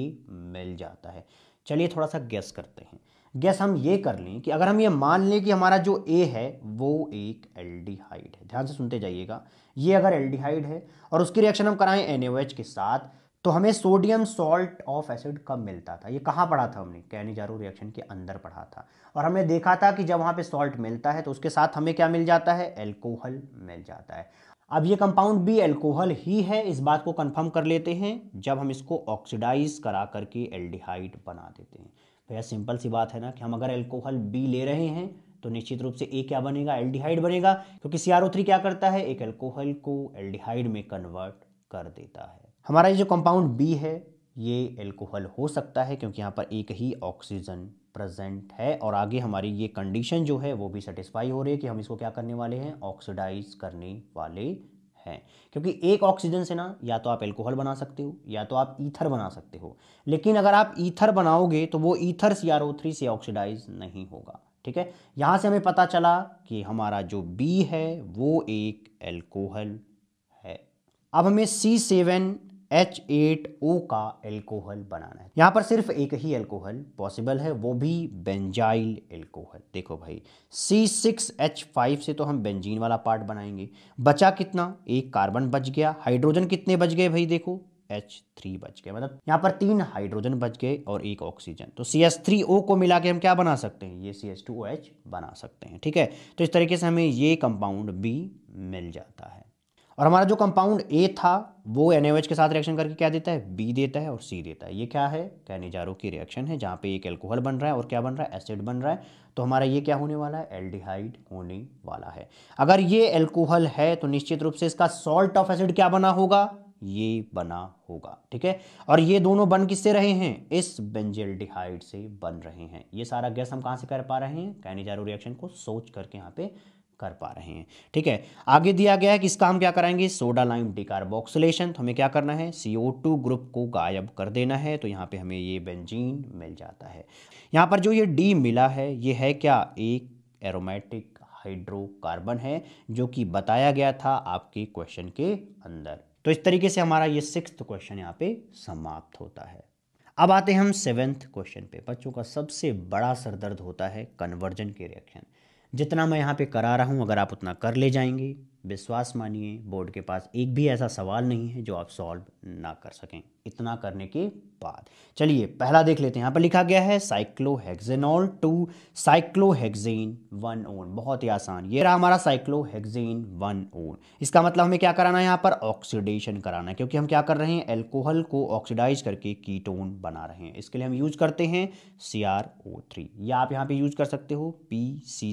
मिल जाता है चलिए थोड़ा सा गैस करते हैं गैस हम ये कर लें कि अगर हम ये मान लें कि हमारा जो ए है वो एक एल्डिहाइड है ध्यान से सुनते जाइएगा ये अगर एल्डिहाइड है और उसकी रिएक्शन हम कराएं एन के साथ तो हमें सोडियम सॉल्ट ऑफ एसिड कब मिलता था ये कहाँ पढ़ा था हमने जारू रिएक्शन के अंदर पढ़ा था और हमने देखा था कि जब वहाँ पे सॉल्ट मिलता है तो उसके साथ हमें क्या मिल जाता है एल्कोहल मिल जाता है अब ये कंपाउंड भी एल्कोहल ही है इस बात को कंफर्म कर लेते हैं जब हम इसको ऑक्सीडाइज करा करके एल्डिहाइड बना देते हैं भैया सिंपल सी बात है ना कि हम अगर एल्कोहल बी ले रहे हैं तो निश्चित रूप से ए क्या बनेगा एल्डिहाइड बनेगा क्योंकि सी थ्री क्या करता है एक एल्कोहल को एल्डिहाइड में कन्वर्ट कर देता है हमारा ये जो कंपाउंड बी है ये एल्कोहल हो सकता है क्योंकि यहाँ पर एक ही ऑक्सीजन प्रेजेंट है और आगे हमारी ये कंडीशन जो है वो भी सेटिस्फाई हो रही है कि हम इसको क्या करने वाले हैं ऑक्सीडाइज करने वाले हैं क्योंकि एक ऑक्सीजन से ना या तो आप एल्कोहल बना सकते हो या तो आप ईथर बना सकते हो लेकिन अगर आप ईथर बनाओगे तो वो ether C R O three से ऑक्सीडाइज नहीं होगा ठीक है यहाँ से हमें पता चला कि हमारा जो बी है वो एक एल्कोहल है अब हमें C seven H eight O का एल्कोहल बनाना है यहाँ पर सिर्फ एक ही एल्कोहल पॉसिबल है वो भी बेंजाइल एल्कोहल देखो भाई सी सिक्स एच फाइव से तो हम बेंजीन वाला पार्ट बनाएंगे बचा कितना एक कार्बन बच गया हाइड्रोजन कितने बच गए भाई देखो एच थ्री बच गए मतलब यहाँ पर तीन हाइड्रोजन बच गए और एक ऑक्सीजन तो सी एस थ्री ओ को मिला के हम क्या बना सकते हैं ये C S two O H बना सकते हैं ठीक है तो इस तरीके से हमें ये कंपाउंड बी मिल जाता है और हमारा जो कंपाउंड ए था वो एन के साथ रिएक्शन करके क्या देता है बी देता है और सी देता है ये क्या है कैनिजारो की रिएक्शन है जहाँ पे एक एल्कोहल बन रहा है और क्या बन रहा है एसिड बन रहा है तो हमारा ये क्या होने वाला है एल्डिहाइड होने वाला है अगर ये एल्कोहल है तो निश्चित रूप से इसका सॉल्ट ऑफ एसिड क्या बना होगा ये बना होगा ठीक है और ये दोनों बन किससे रहे हैं इस बेंजेल्डिहाइड से बन रहे हैं ये सारा गैस हम कहाँ से कर पा रहे हैं कैनिजारो रिएक्शन को सोच करके यहाँ पे कर पा रहे हैं ठीक है आगे दिया गया है कि इसका हम क्या कराएंगे सोडा लाइम डिकार्बोक्सिलेशन तो हमें क्या करना है सी ग्रुप को गायब कर देना है तो यहाँ पे हमें ये बेंजीन मिल जाता है यहाँ पर जो ये डी मिला है ये है क्या एक एरोमेटिक हाइड्रोकार्बन है जो कि बताया गया था आपके क्वेश्चन के अंदर तो इस तरीके से हमारा ये सिक्स क्वेश्चन यहाँ पे समाप्त होता है अब आते हैं हम सेवेंथ क्वेश्चन पे बच्चों का सबसे बड़ा सरदर्द होता है कन्वर्जन के रिएक्शन जितना मैं यहाँ पे करा रहा हूँ अगर आप उतना कर ले जाएंगे विश्वास मानिए बोर्ड के पास एक भी ऐसा सवाल नहीं है जो आप सॉल्व ना कर सकें इतना करने के बाद चलिए पहला देख लेते हैं यहाँ पर लिखा गया है cyclohexanol to cyclohexane one one बहुत ही आसान ये रहा हमारा साइक्लोहेक्जेन वन ओन इसका मतलब हमें क्या कराना है यहाँ पर ऑक्सीडेशन कराना है क्योंकि हम क्या कर रहे हैं एल्कोहल को ऑक्सीडाइज करके कीटोन बना रहे हैं इसके लिए हम यूज करते हैं सी या आप यहाँ पर यूज कर सकते हो पी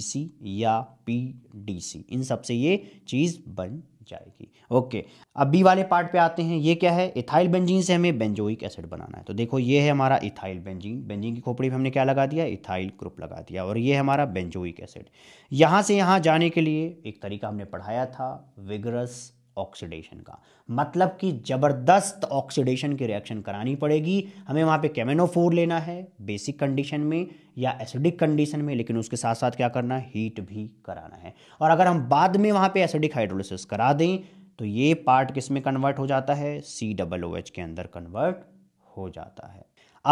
या पी इन सबसे ये चीज़ बन जाएगी ओके अब बी वाले पार्ट पे आते हैं ये क्या है इथाइल बेंजीन से हमें बेंजोइक एसिड बनाना है तो देखो ये है हमारा इथाइल बेंजीन बेंजीन की खोपड़ी पे हमने क्या लगा दिया इथाइल ग्रुप लगा दिया और ये हमारा बेंजोइक एसिड यहाँ से यहाँ जाने के लिए एक तरीका हमने पढ़ाया था विगरस ऑक्सीडेशन का मतलब कि ज़बरदस्त ऑक्सीडेशन की रिएक्शन करानी पड़ेगी हमें वहां पे केमेनोफोर लेना है बेसिक कंडीशन में या एसिडिक कंडीशन में लेकिन उसके साथ साथ क्या करना है हीट भी कराना है और अगर हम बाद में वहां पे एसिडिक हाइड्रोलिसिस करा दें तो ये पार्ट किस में कन्वर्ट हो जाता है सी डबल ओ एच के अंदर कन्वर्ट हो जाता है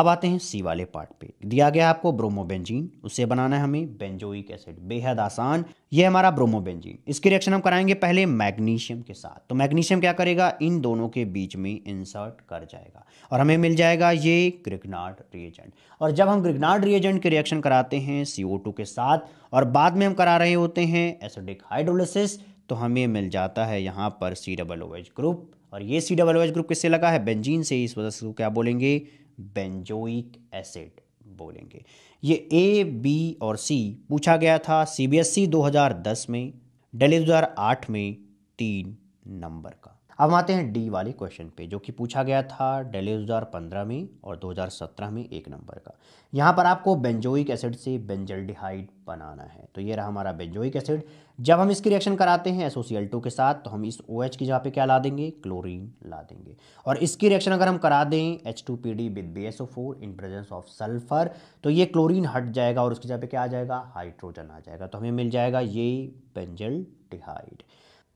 अब आते हैं सी वाले पार्ट पे दिया गया आपको ब्रोमोबेंजीन उसे बनाना है हमें बेंजोइक एसिड बेहद आसान ये हमारा ब्रोमोबेंजीन इसकी रिएक्शन हम कराएंगे पहले मैग्नीशियम के साथ तो मैग्नीशियम क्या करेगा इन दोनों के बीच में इंसर्ट कर जाएगा और हमें मिल जाएगा ये ग्रिगनार्ड रिएजेंट और जब हम ग्रिगनार्ड रिएजेंट के रिएक्शन कराते हैं सी के साथ और बाद में हम करा रहे होते हैं एसिडिक हाइड्रोलिसिस तो हमें मिल जाता है यहाँ पर सी डबल ग्रुप और ये सी डबल ग्रुप किससे लगा है बेंजीन से इस वजह से क्या बोलेंगे बेंजोइक एसिड बोलेंगे ये ए बी और सी पूछा गया था e सीबीएसई 2010 में दिल्ली 2008 में तीन नंबर का अब आते हैं डी वाले क्वेश्चन पे जो कि पूछा गया था डेले दो में और 2017 में एक नंबर का यहाँ पर आपको बेंजोइक एसिड से बेंजल्डिहाइड बनाना है तो ये रहा हमारा बेंजोइक एसिड जब हम इसकी रिएक्शन कराते हैं एसोसियल टू के साथ तो हम इस ओ OH की जगह पे क्या ला देंगे क्लोरीन ला देंगे और इसकी रिएक्शन अगर हम करा दें H two P D with B S O four in presence of sulphur तो ये क्लोरीन हट जाएगा और उसकी जगह पे क्या आ जाएगा हाइड्रोजन आ जाएगा तो हमें मिल जाएगा ये बेंजल डिहाइड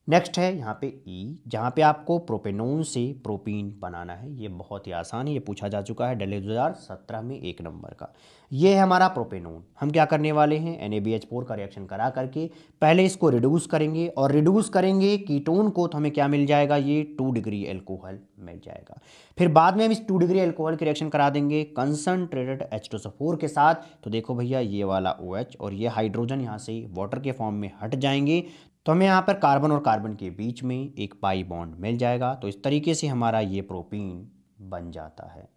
नेक्स्ट है यहाँ पे ई e, जहाँ पे आपको प्रोपेनोन से प्रोपीन बनाना है ये बहुत ही आसान है ये पूछा जा चुका है डले 2017 में एक नंबर का ये है हमारा प्रोपेनोन हम क्या करने वाले हैं एन का रिएक्शन करा करके पहले इसको रिड्यूस करेंगे और रिड्यूस करेंगे कीटोन को तो हमें क्या मिल जाएगा ये टू डिग्री एल्कोहल मिल जाएगा फिर बाद में हम इस टू डिग्री एल्कोहल के रिएक्शन करा देंगे कंसनट्रेटेड एच के साथ तो देखो भैया ये वाला ओ OH और ये हाइड्रोजन यहाँ से वाटर के फॉर्म में हट जाएंगे तो हमें यहाँ पर कार्बन और कार्बन के बीच में एक पाई बॉन्ड मिल जाएगा तो इस तरीके से हमारा ये प्रोपीन बन जाता है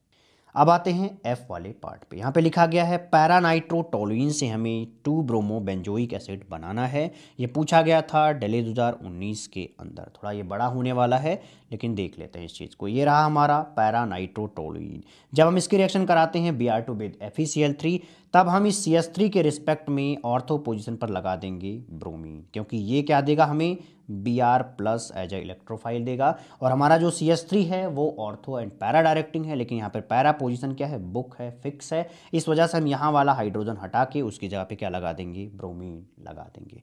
अब आते हैं एफ वाले पार्ट पे यहाँ पे लिखा गया है पैरानाइट्रोटोलुइन से हमें टू ब्रोमो बेंजोइक एसिड बनाना है ये पूछा गया था डेले 2019 के अंदर थोड़ा ये बड़ा होने वाला है लेकिन देख लेते हैं इस चीज़ को ये रहा हमारा पैरानाइट्रोटोलुइन जब हम इसकी रिएक्शन कराते हैं B R two with F three तब हम इस सी एस थ्री के रिस्पेक्ट में ऑर्थो पोजिशन पर लगा देंगे ब्रोमीन क्योंकि ये क्या देगा हमें B R plus as a electrophile देगा और हमारा जो सी एस थ्री है वो ऑर्थो एंड पैरा डायरेक्टिंग है लेकिन यहाँ पर पैरा पोजिशन क्या है बुक है फिक्स है इस वजह से हम यहाँ वाला हाइड्रोजन हटा के उसकी जगह पे क्या लगा देंगे ब्रोमीन लगा देंगे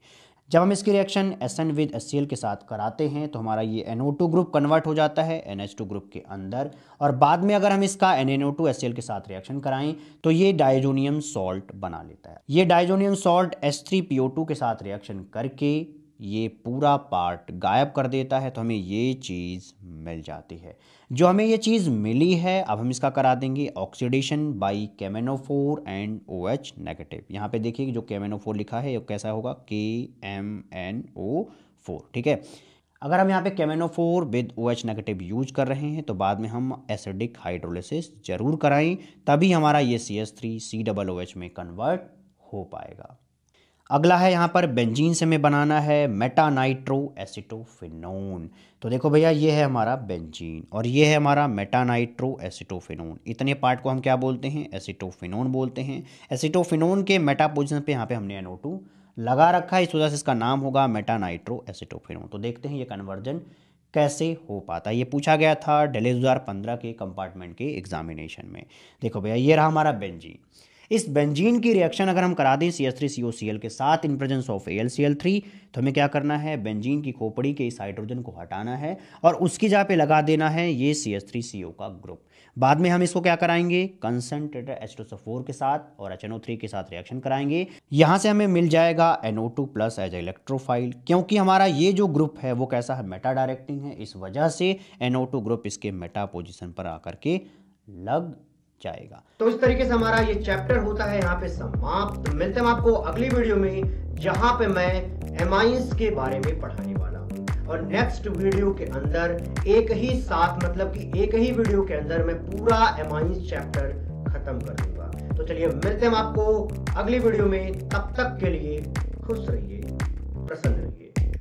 जब हम इसकी reaction S N with S के साथ कराते हैं तो हमारा ये एन ग्रुप कन्वर्ट हो जाता है एन ग्रुप के अंदर और बाद में अगर हम इसका एन एन के साथ रिएक्शन कराएं तो ये डायजोनियम सॉल्ट बना लेता है ये डायजोनियम सॉल्ट एस के साथ रिएक्शन करके ये पूरा पार्ट गायब कर देता है तो हमें ये चीज़ मिल जाती है जो हमें ये चीज़ मिली है अब हम इसका करा देंगे oxidation by K M N O four and O H negative यहाँ पे देखिए जो फोर लिखा है ये कैसा होगा के एम एन ओ फोर ठीक है अगर हम यहाँ पे K M N O four with O H negative use कर रहे हैं तो बाद में हम एसिडिक हाइड्रोलिसिस जरूर कराएं तभी हमारा ये C S three C double O H में कन्वर्ट हो पाएगा अगला है यहाँ पर बेंजीन से हमें बनाना है मेटानाइट्रो एसिटोफिनोन तो देखो भैया ये है हमारा बेंजीन और ये है हमारा मेटानाइट्रो एसिटोफिनोन इतने पार्ट को हम क्या बोलते हैं एसिटोफिनोन बोलते हैं एसिटोफिनोन के मेटा पोजिशन पे यहाँ पे हमने एनओ लगा रखा है इस वजह से इसका नाम होगा मेटानाइट्रो एसिटोफिनोन तो देखते हैं ये कन्वर्जन कैसे हो पाता ये पूछा गया था डेले दो के कंपार्टमेंट के एग्जामिनेशन में देखो भैया ये रहा हमारा बेंजीन इस बेंजीन की रिएक्शन अगर हम करा दें C S three C O C L के साथ in presence of A L C L three तो हमें क्या करना है बेंजीन की खोपड़ी के इस हाइड्रोजन को हटाना है और उसकी जगह पे लगा देना है ये सी एस थ्री सी ओ का ग्रुप बाद में हम इसको क्या कराएंगे कंसनट्रेटर एच के साथ और एच के साथ रिएक्शन कराएंगे यहाँ से हमें मिल जाएगा NO two plus as electrophile क्योंकि हमारा ये जो ग्रुप है वो कैसा है मेटा डायरेक्टिंग है इस वजह से एनओ टू ग्रुप इसके मेटा पोजिशन पर आकर के लग जाएगा तो इस तरीके से हमारा ये चैप्टर होता है यहाँ पे समाप्त मिलते हैं आपको अगली वीडियो में जहाँ पे मैं एम के बारे में पढ़ाने वाला हूँ और नेक्स्ट वीडियो के अंदर एक ही साथ मतलब कि एक ही वीडियो के अंदर मैं पूरा एम चैप्टर खत्म कर दूंगा तो चलिए मिलते हैं आपको अगली वीडियो में तब तक के लिए खुश रहिए प्रसन्न रहिए